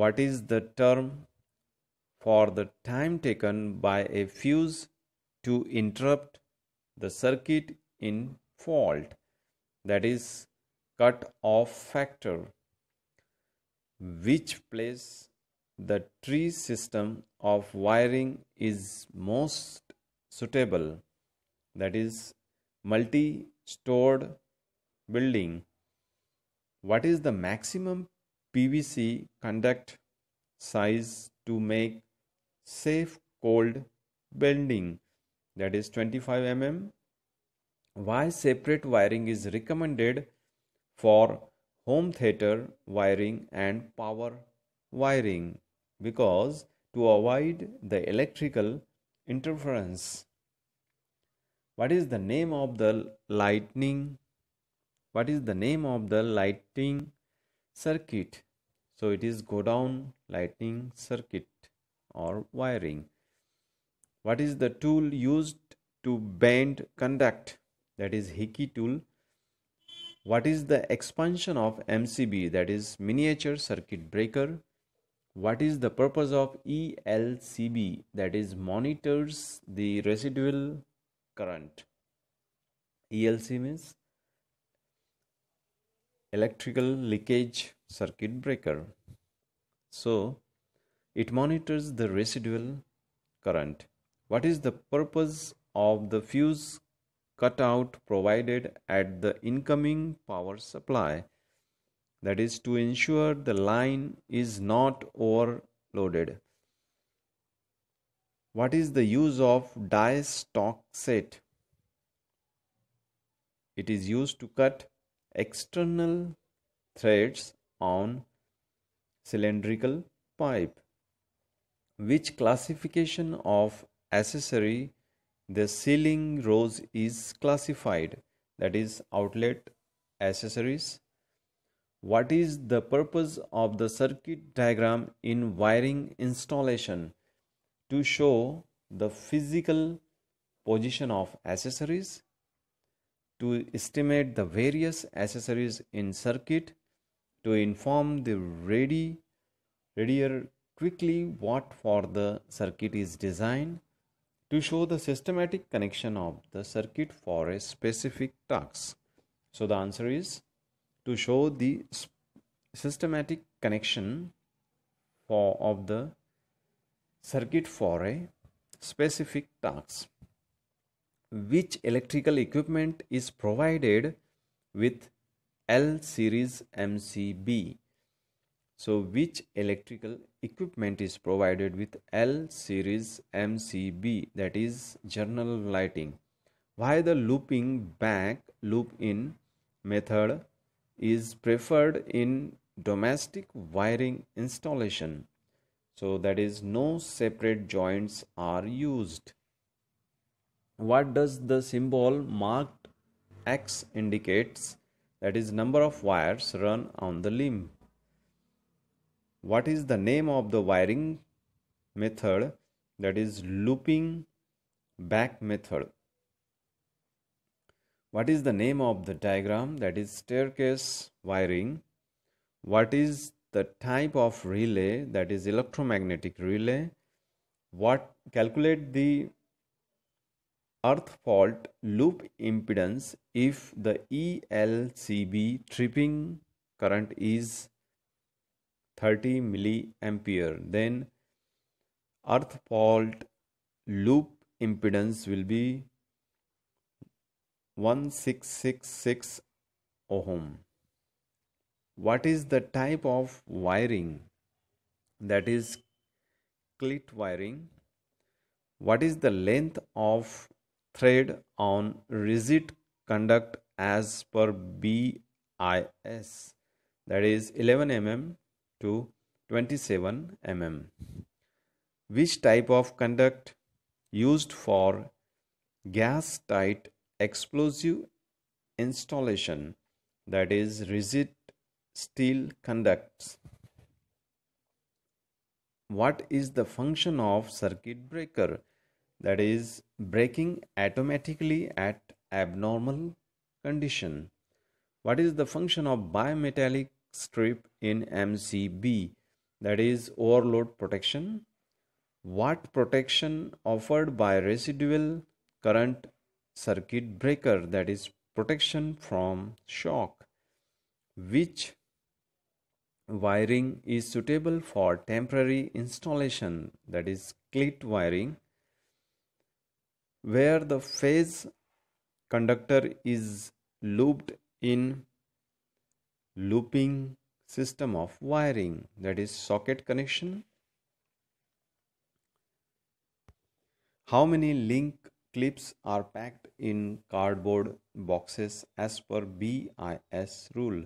What is the term for the time taken by a fuse to interrupt the circuit in fault that is cut off factor which place the tree system of wiring is most suitable that is multi stored building what is the maximum pvc conduct size to make safe cold bending that is 25 mm why separate wiring is recommended for home theater wiring and power wiring because to avoid the electrical interference what is the name of the lightning what is the name of the lighting circuit so it is go down lightning circuit or wiring what is the tool used to bend conduct that is hickey tool what is the expansion of mcb that is miniature circuit breaker what is the purpose of elcb that is monitors the residual current ELC means electrical leakage circuit breaker so it monitors the residual current what is the purpose of the fuse cutout provided at the incoming power supply that is to ensure the line is not overloaded what is the use of die stock set it is used to cut external threads on cylindrical pipe which classification of accessory the ceiling rose is classified that is outlet accessories what is the purpose of the circuit diagram in wiring installation to show the physical position of accessories, to estimate the various accessories in circuit, to inform the ready readier quickly what for the circuit is designed, to show the systematic connection of the circuit for a specific task. So the answer is to show the systematic connection for of the circuit for a specific task which electrical equipment is provided with L series MCB so which electrical equipment is provided with L series MCB that is general lighting why the looping back loop in method is preferred in domestic wiring installation so that is no separate joints are used what does the symbol marked x indicates that is number of wires run on the limb what is the name of the wiring method that is looping back method what is the name of the diagram that is staircase wiring what is the type of relay that is electromagnetic relay what calculate the earth fault loop impedance if the ELCB tripping current is 30 milliampere then earth fault loop impedance will be 1666 ohm what is the type of wiring that is clit wiring what is the length of thread on rigid conduct as per BIS that is 11 mm to 27 mm which type of conduct used for gas tight explosive installation that is rigid still conducts. What is the function of circuit breaker? That is breaking automatically at abnormal condition. What is the function of bimetallic strip in MCB? That is overload protection. What protection offered by residual current circuit breaker that is protection from shock which wiring is suitable for temporary installation that is cleat wiring where the phase conductor is looped in looping system of wiring that is socket connection how many link clips are packed in cardboard boxes as per bis rule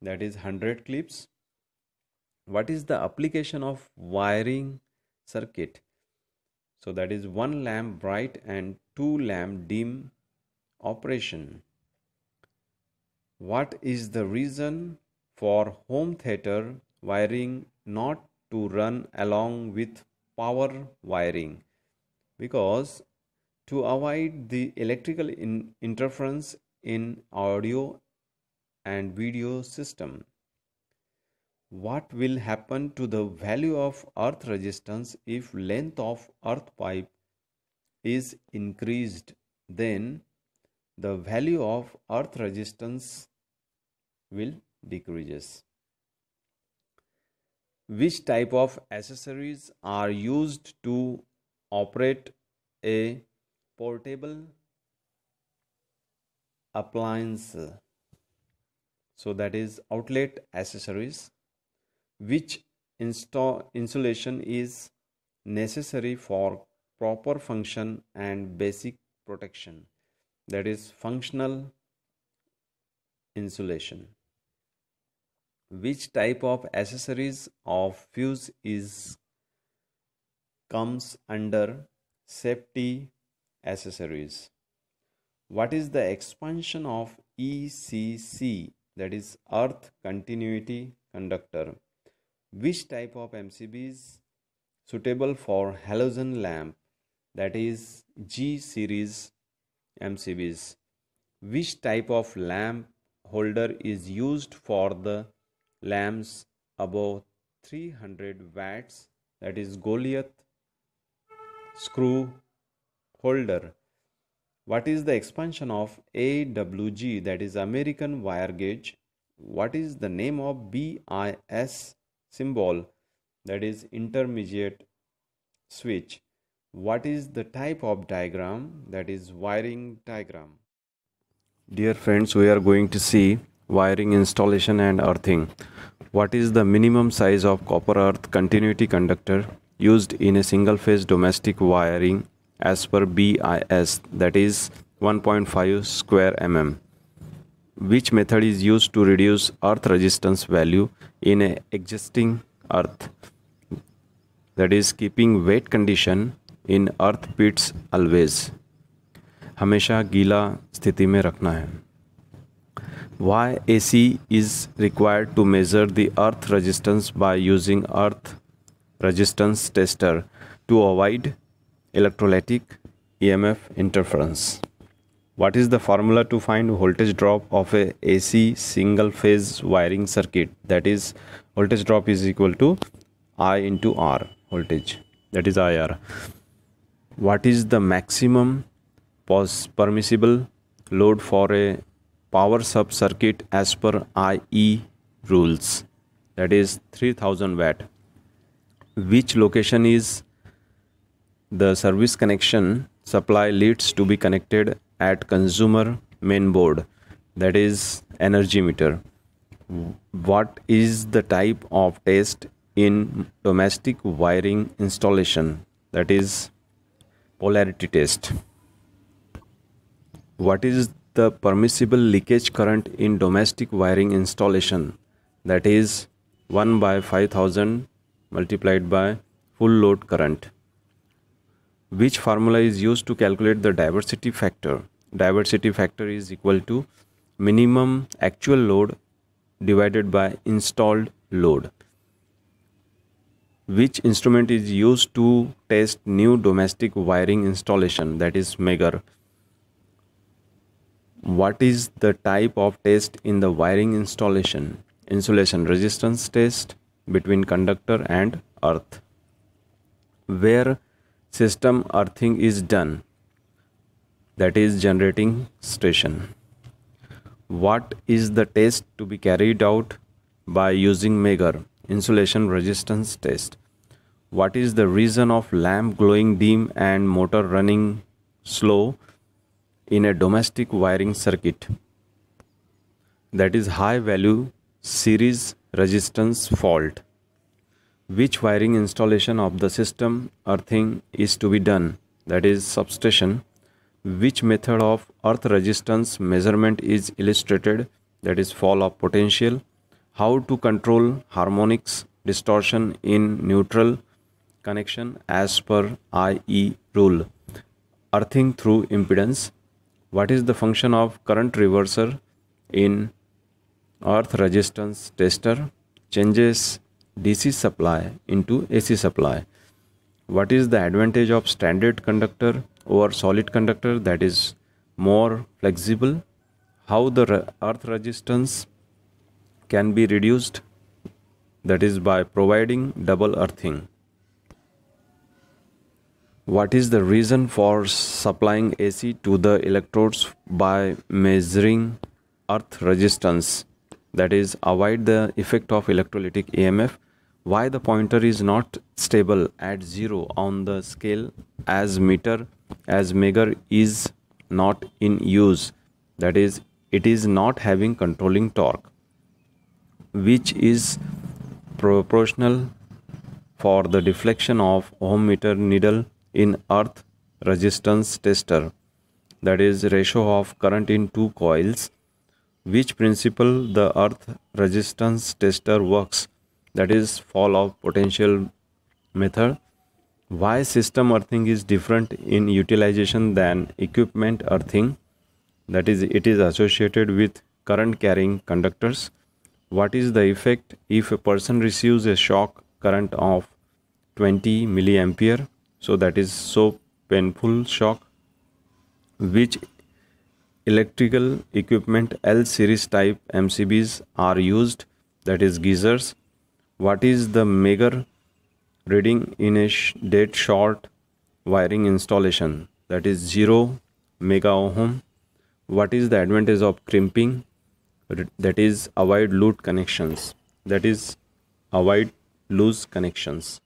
that is 100 clips what is the application of wiring circuit so that is one lamp bright and two lamp dim operation what is the reason for home theater wiring not to run along with power wiring because to avoid the electrical in interference in audio and video system what will happen to the value of earth resistance if length of earth pipe is increased then the value of earth resistance will decreases which type of accessories are used to operate a portable appliance so that is outlet accessories which insulation is necessary for proper function and basic protection that is functional insulation which type of accessories of fuse is comes under safety accessories what is the expansion of ecc that is earth continuity conductor which type of MCBs suitable for halogen lamp that is G series MCBs which type of lamp holder is used for the lamps above 300 watts that is Goliath screw holder what is the expansion of AWG that is American wire gauge what is the name of BIS symbol that is intermediate switch what is the type of diagram that is wiring diagram dear friends we are going to see wiring installation and earthing what is the minimum size of copper earth continuity conductor used in a single phase domestic wiring as per BIS that is 1.5 square mm which method is used to reduce earth resistance value in a existing earth that is keeping wet condition in earth pits always हमेशा गीला स्थिति में रखना है Why AC is required to measure the earth resistance by using earth resistance tester to avoid electrolytic EMF interference? What is the formula to find voltage drop of a AC single phase wiring circuit? That is voltage drop is equal to I into R voltage that is IR. What is the maximum permissible load for a power sub circuit as per IE rules that is 3000 watt. Which location is the service connection supply leads to be connected at consumer main board that is energy meter what is the type of test in domestic wiring installation that is polarity test what is the permissible leakage current in domestic wiring installation that is 1 by 5000 multiplied by full load current which formula is used to calculate the diversity factor diversity factor is equal to minimum actual load divided by installed load which instrument is used to test new domestic wiring installation that is megar what is the type of test in the wiring installation insulation resistance test between conductor and earth where system or thing is done that is generating station what is the test to be carried out by using megar insulation resistance test what is the reason of lamp glowing dim and motor running slow in a domestic wiring circuit that is high value series resistance fault which wiring installation of the system earthing is to be done that is substation which method of earth resistance measurement is illustrated that is fall of potential how to control harmonics distortion in neutral connection as per IE rule earthing through impedance what is the function of current reverser in earth resistance tester changes DC supply into AC supply. What is the advantage of standard conductor over solid conductor that is more flexible? How the earth resistance can be reduced that is by providing double earthing. What is the reason for supplying AC to the electrodes by measuring earth resistance that is avoid the effect of electrolytic EMF why the pointer is not stable at 0 on the scale as meter as megger is not in use that is it is not having controlling torque which is proportional for the deflection of ohm meter needle in earth resistance tester that is ratio of current in two coils which principle the earth resistance tester works that is fall of potential method why system earthing is different in utilization than equipment earthing that is it is associated with current carrying conductors what is the effect if a person receives a shock current of 20 milliampere so that is so painful shock which electrical equipment L series type MCBs are used that is geysers what is the meager reading in a sh dead short wiring installation? That is 0 mega ohm. What is the advantage of crimping? That is avoid loose connections. That is avoid loose connections.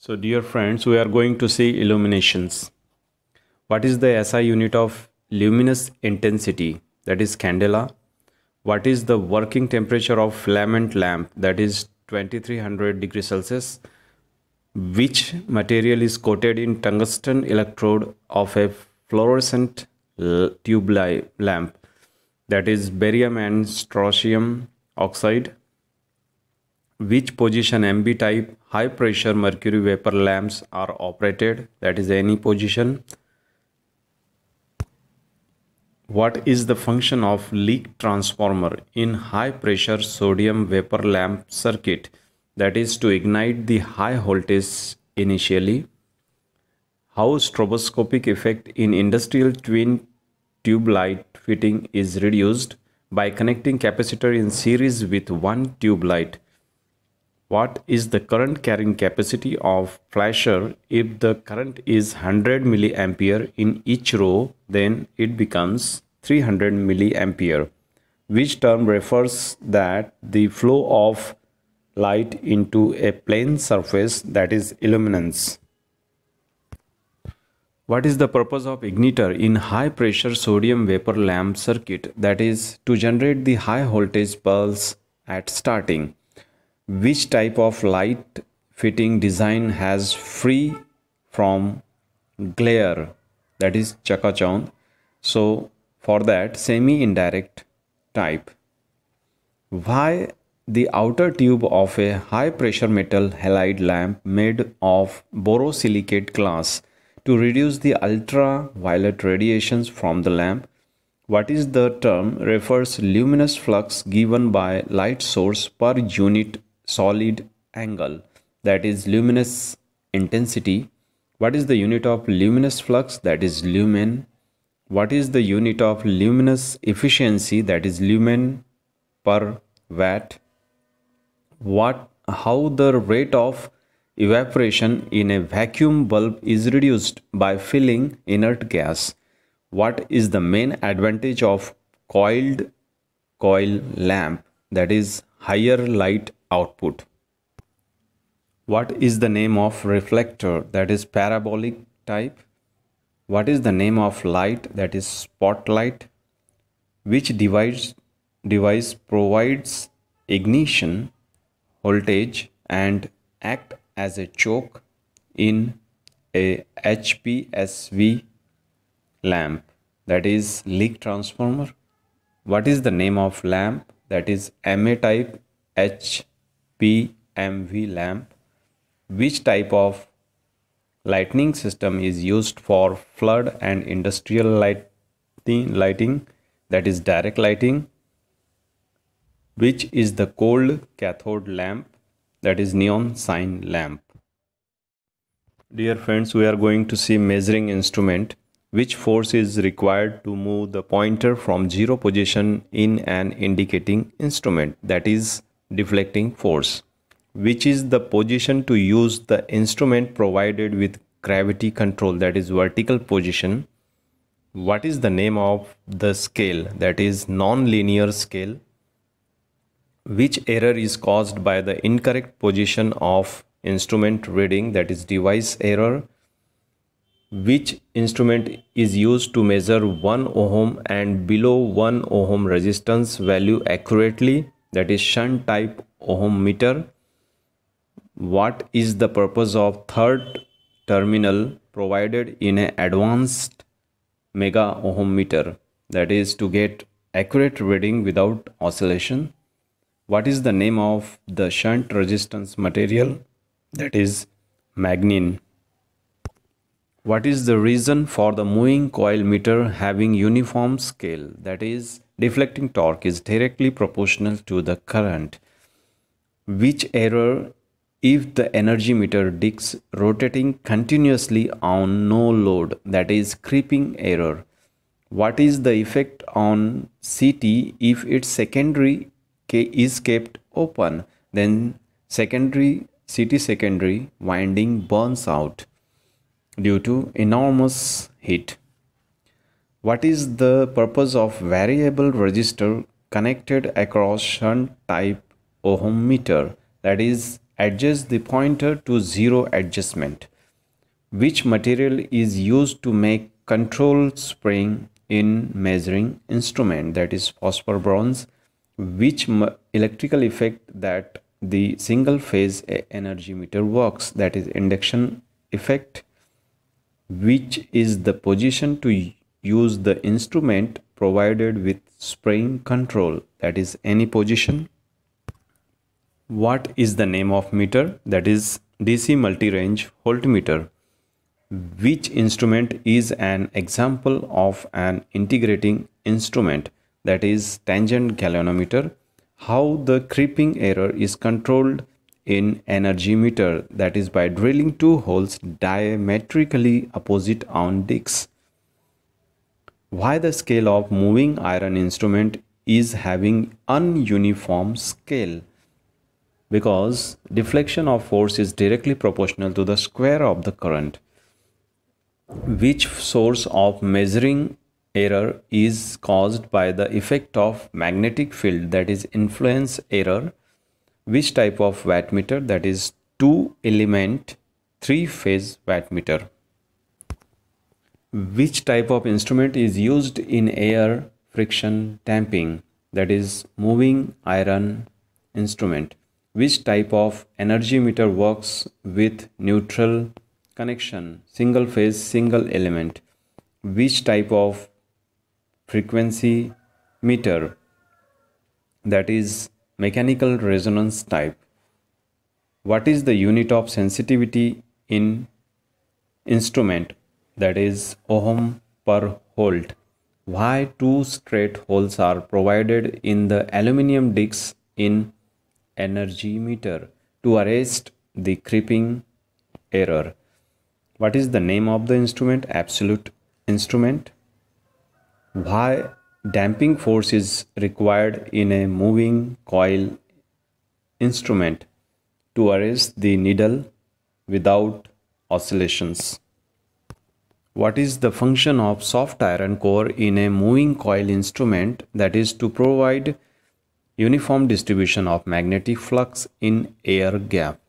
So dear friends, we are going to see illuminations. What is the SI unit of luminous intensity? That is candela what is the working temperature of filament lamp that is 2300 degrees Celsius which material is coated in tungsten electrode of a fluorescent tube lamp that is barium and strontium oxide which position mb type high pressure mercury vapor lamps are operated that is any position what is the function of leak transformer in high pressure sodium vapor lamp circuit that is to ignite the high voltage initially how stroboscopic effect in industrial twin tube light fitting is reduced by connecting capacitor in series with one tube light what is the current carrying capacity of flasher if the current is 100 milliampere in each row then it becomes 300 milliampere which term refers that the flow of light into a plane surface that is illuminance. What is the purpose of igniter in high pressure sodium vapor lamp circuit that is to generate the high voltage pulse at starting which type of light fitting design has free from glare that is chakachon. so for that semi indirect type why the outer tube of a high pressure metal halide lamp made of borosilicate glass to reduce the ultraviolet radiations from the lamp what is the term refers luminous flux given by light source per unit solid angle that is luminous intensity what is the unit of luminous flux that is lumen what is the unit of luminous efficiency that is lumen per watt what how the rate of evaporation in a vacuum bulb is reduced by filling inert gas what is the main advantage of coiled coil lamp that is higher light output. What is the name of reflector that is parabolic type? What is the name of light that is spotlight? Which device, device provides ignition, voltage and act as a choke in a HPSV lamp that is leak transformer? What is the name of lamp that is MA type H PMV lamp, which type of lighting system is used for flood and industrial lighting, lighting that is direct lighting, which is the cold cathode lamp that is neon sign lamp. Dear friends, we are going to see measuring instrument which force is required to move the pointer from zero position in an indicating instrument that is deflecting force, which is the position to use the instrument provided with gravity control that is vertical position. What is the name of the scale that is non-linear scale? Which error is caused by the incorrect position of instrument reading that is device error? which instrument is used to measure 1 ohm and below 1 ohm resistance value accurately that is shunt type ohmmeter what is the purpose of third terminal provided in an advanced mega ohm meter that is to get accurate reading without oscillation what is the name of the shunt resistance material that is magnin what is the reason for the moving coil meter having uniform scale that is deflecting torque is directly proportional to the current which error if the energy meter digs rotating continuously on no load that is creeping error what is the effect on CT if its secondary is kept open then secondary CT secondary winding burns out due to enormous heat what is the purpose of variable register connected across shunt type ohmmeter that is adjust the pointer to zero adjustment? Which material is used to make control spring in measuring instrument that is phosphor bronze? Which electrical effect that the single phase energy meter works that is induction effect which is the position to use the instrument provided with spraying control that is any position what is the name of meter that is DC multi-range voltmeter which instrument is an example of an integrating instrument that is tangent galvanometer how the creeping error is controlled in energy meter that is by drilling two holes diametrically opposite on discs why the scale of moving iron instrument is having ununiform scale because deflection of force is directly proportional to the square of the current which source of measuring error is caused by the effect of magnetic field that is influence error which type of wattmeter that is two element three phase wattmeter which type of instrument is used in air friction damping that is moving iron instrument which type of energy meter works with neutral connection single phase single element which type of frequency meter that is mechanical resonance type what is the unit of sensitivity in instrument that is ohm per Holt. Why two straight holes are provided in the aluminium discs in energy meter to arrest the creeping error. What is the name of the instrument? Absolute instrument. Why damping force is required in a moving coil instrument to arrest the needle without oscillations. What is the function of soft iron core in a moving coil instrument that is to provide uniform distribution of magnetic flux in air gap?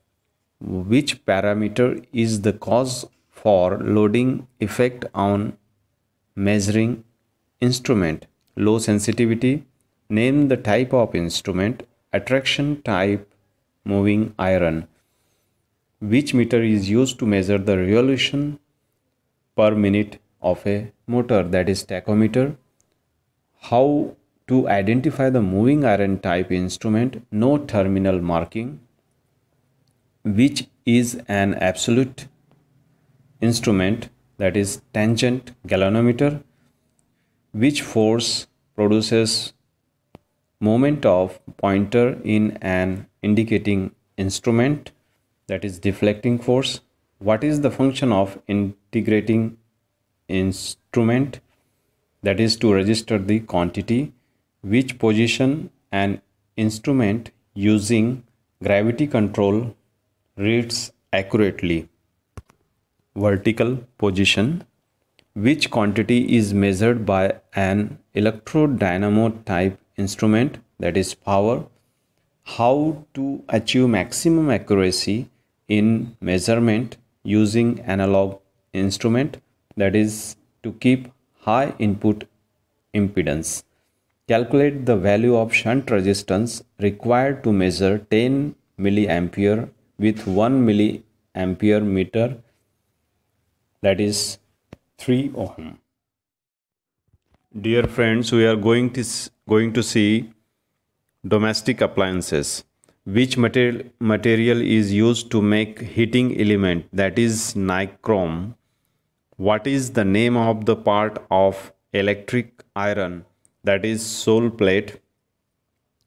Which parameter is the cause for loading effect on measuring instrument? Low sensitivity. Name the type of instrument. Attraction type moving iron. Which meter is used to measure the revolution per minute of a motor that is tachometer. How to identify the moving iron type instrument, no terminal marking, which is an absolute instrument that is tangent galvanometer, which force produces moment of pointer in an indicating instrument that is deflecting force. What is the function of in integrating instrument that is to register the quantity which position an instrument using gravity control reads accurately vertical position which quantity is measured by an electrodynamo type instrument that is power how to achieve maximum accuracy in measurement using analog instrument that is to keep high input impedance. Calculate the value of shunt resistance required to measure 10 milliampere with 1 milliampere meter that is 3 ohm. Dear friends, we are going to, going to see domestic appliances. Which material, material is used to make heating element that is nichrome what is the name of the part of electric iron that is sole plate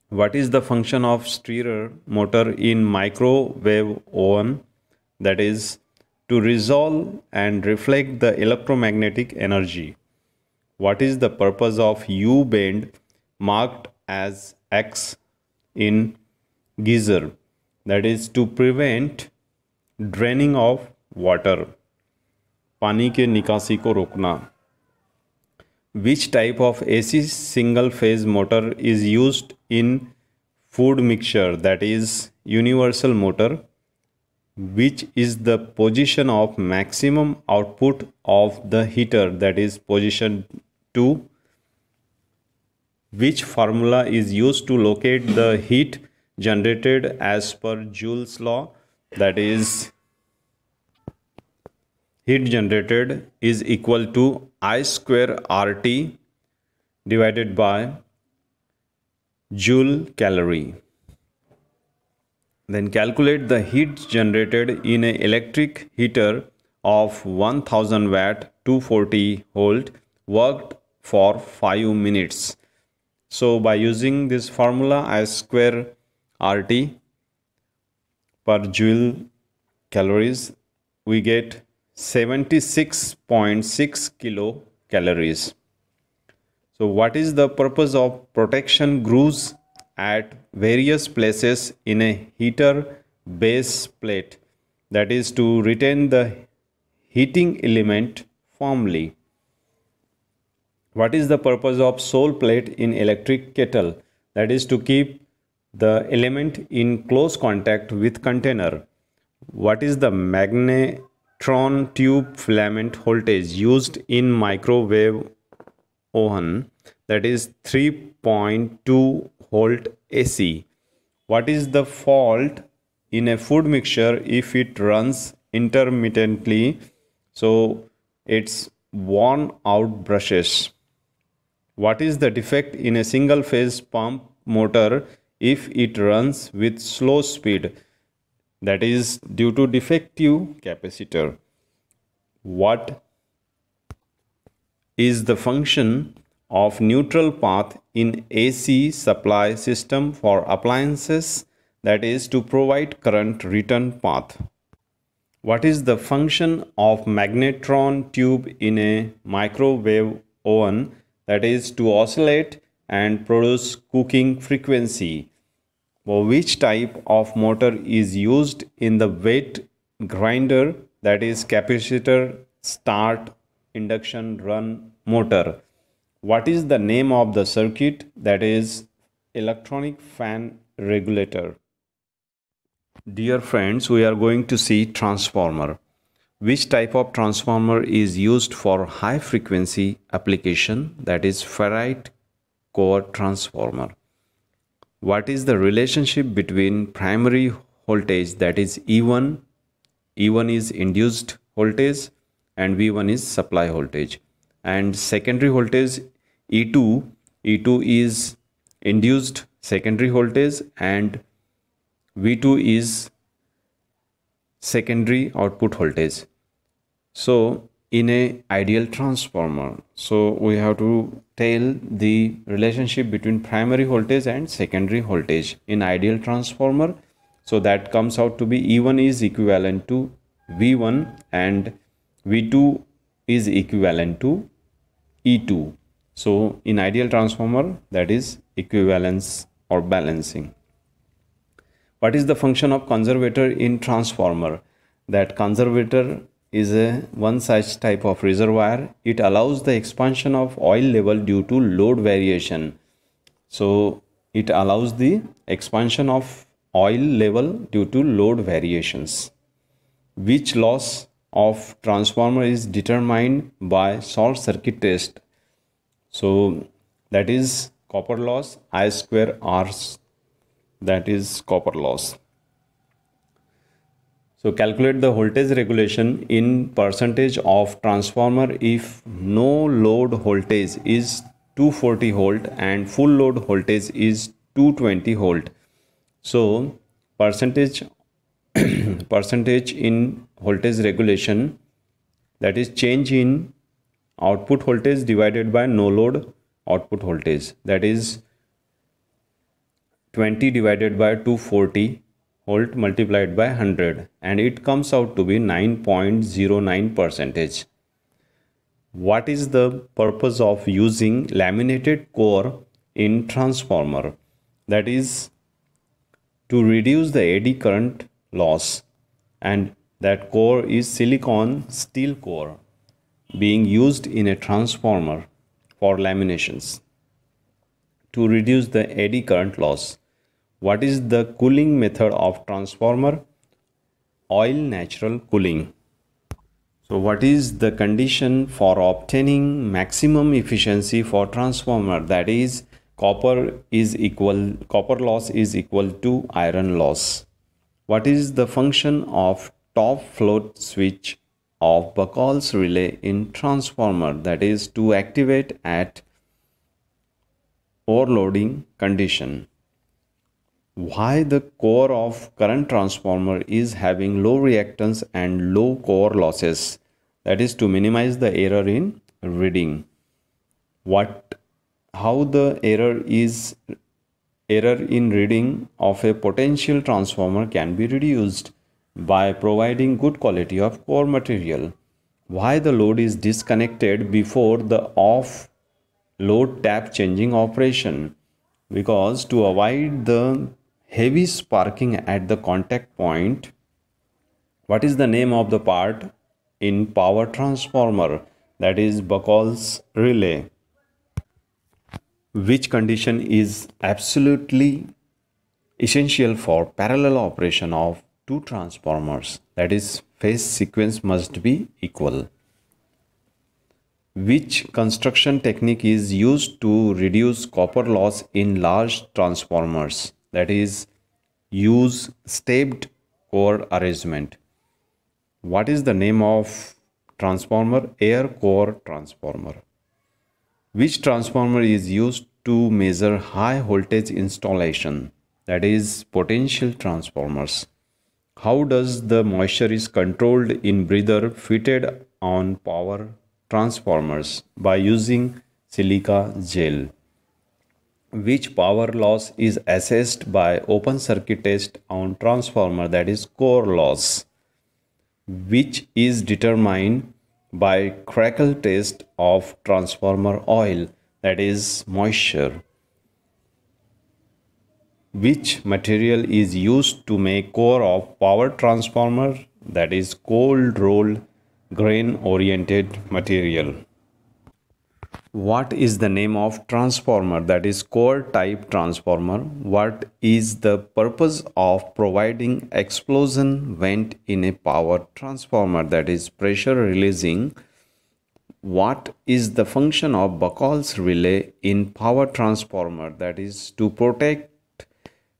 what is the function of stirrer motor in microwave oven that is to resolve and reflect the electromagnetic energy what is the purpose of u bend marked as x in geyser that is to prevent draining of water पानी के निकासी को रोकना which type of AC single phase motor is food mixture that is universal motor which is the position of maximum output of the heater that is position 2 which formula is used to locate the heat generated as per Joule's law that is heat generated is equal to I square RT divided by joule calorie. Then calculate the heat generated in an electric heater of 1000 watt 240 volt worked for 5 minutes. So by using this formula I square RT per joule calories we get 76.6 kilo calories. So what is the purpose of protection grooves at various places in a heater base plate? That is to retain the heating element firmly. What is the purpose of sole plate in electric kettle? That is to keep the element in close contact with container. What is the magnet? Tron tube filament voltage used in microwave oven that is 3.2 volt AC. What is the fault in a food mixture if it runs intermittently? So it's worn out brushes. What is the defect in a single phase pump motor if it runs with slow speed? that is due to defective capacitor what is the function of neutral path in AC supply system for appliances that is to provide current return path. What is the function of magnetron tube in a microwave oven that is to oscillate and produce cooking frequency which type of motor is used in the weight grinder that is capacitor start induction run motor what is the name of the circuit that is electronic fan regulator dear friends we are going to see transformer which type of transformer is used for high frequency application that is ferrite core transformer what is the relationship between primary voltage that is E1, E1 is induced voltage and V1 is supply voltage and secondary voltage E2, E2 is induced secondary voltage and V2 is secondary output voltage. So in a ideal transformer, so we have to tell the relationship between primary voltage and secondary voltage in ideal transformer. So that comes out to be E1 is equivalent to V1 and V2 is equivalent to E2. So in ideal transformer that is equivalence or balancing. What is the function of conservator in transformer? That conservator is a one such type of reservoir. It allows the expansion of oil level due to load variation. So it allows the expansion of oil level due to load variations. Which loss of transformer is determined by short circuit test. So that is copper loss I square R that is copper loss. So calculate the voltage regulation in percentage of transformer if no load voltage is 240 volt and full load voltage is 220 volt. So percentage percentage in voltage regulation that is change in output voltage divided by no load output voltage that is 20 divided by 240 volt multiplied by 100 and it comes out to be 9.09 percentage. What is the purpose of using laminated core in transformer? That is to reduce the eddy current loss and that core is silicon steel core being used in a transformer for laminations to reduce the eddy current loss what is the cooling method of transformer oil natural cooling so what is the condition for obtaining maximum efficiency for transformer that is copper is equal copper loss is equal to iron loss what is the function of top float switch of Bacall's relay in transformer that is to activate at overloading condition why the core of current transformer is having low reactance and low core losses that is to minimize the error in reading what how the error is error in reading of a potential transformer can be reduced by providing good quality of core material why the load is disconnected before the off load tap changing operation because to avoid the heavy sparking at the contact point what is the name of the part in power transformer that is Buckles relay which condition is absolutely essential for parallel operation of two transformers that is phase sequence must be equal which construction technique is used to reduce copper loss in large transformers that is use stepped core arrangement what is the name of transformer air core transformer which transformer is used to measure high voltage installation that is potential transformers how does the moisture is controlled in breather fitted on power transformers by using silica gel which power loss is assessed by open circuit test on transformer that is core loss which is determined by crackle test of transformer oil that is moisture which material is used to make core of power transformer that is cold roll grain oriented material what is the name of transformer that is core type transformer what is the purpose of providing explosion vent in a power transformer that is pressure releasing what is the function of Buckles relay in power transformer that is to protect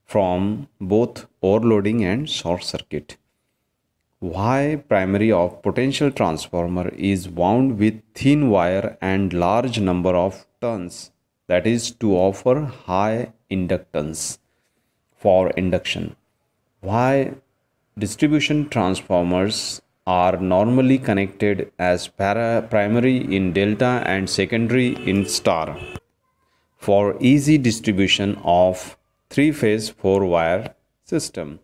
from both overloading and short circuit why primary of potential transformer is wound with thin wire and large number of turns that is to offer high inductance for induction why distribution transformers are normally connected as para primary in delta and secondary in star for easy distribution of three phase four wire system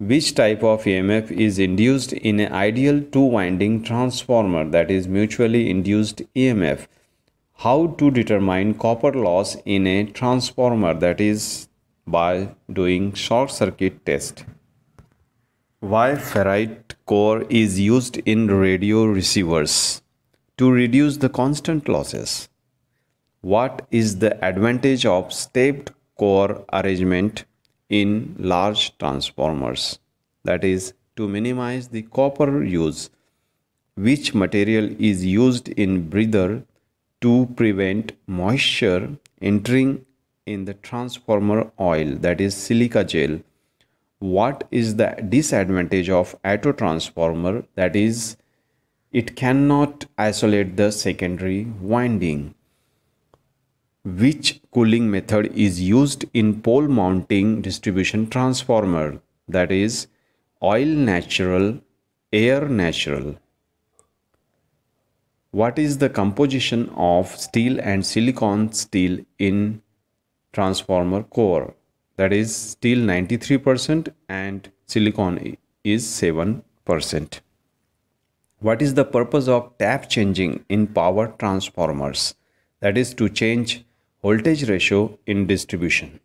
which type of EMF is induced in an ideal two-winding transformer that is mutually induced EMF, how to determine copper loss in a transformer that is by doing short circuit test. Why ferrite core is used in radio receivers? To reduce the constant losses. What is the advantage of stepped core arrangement in large transformers. That is, to minimize the copper use, which material is used in breather to prevent moisture entering in the transformer oil, that is silica gel. What is the disadvantage of auto transformer? That is, it cannot isolate the secondary winding which cooling method is used in pole mounting distribution transformer that is oil natural air natural what is the composition of steel and silicon steel in transformer core that is steel 93% and silicon is 7% what is the purpose of tap changing in power transformers that is to change voltage ratio in distribution.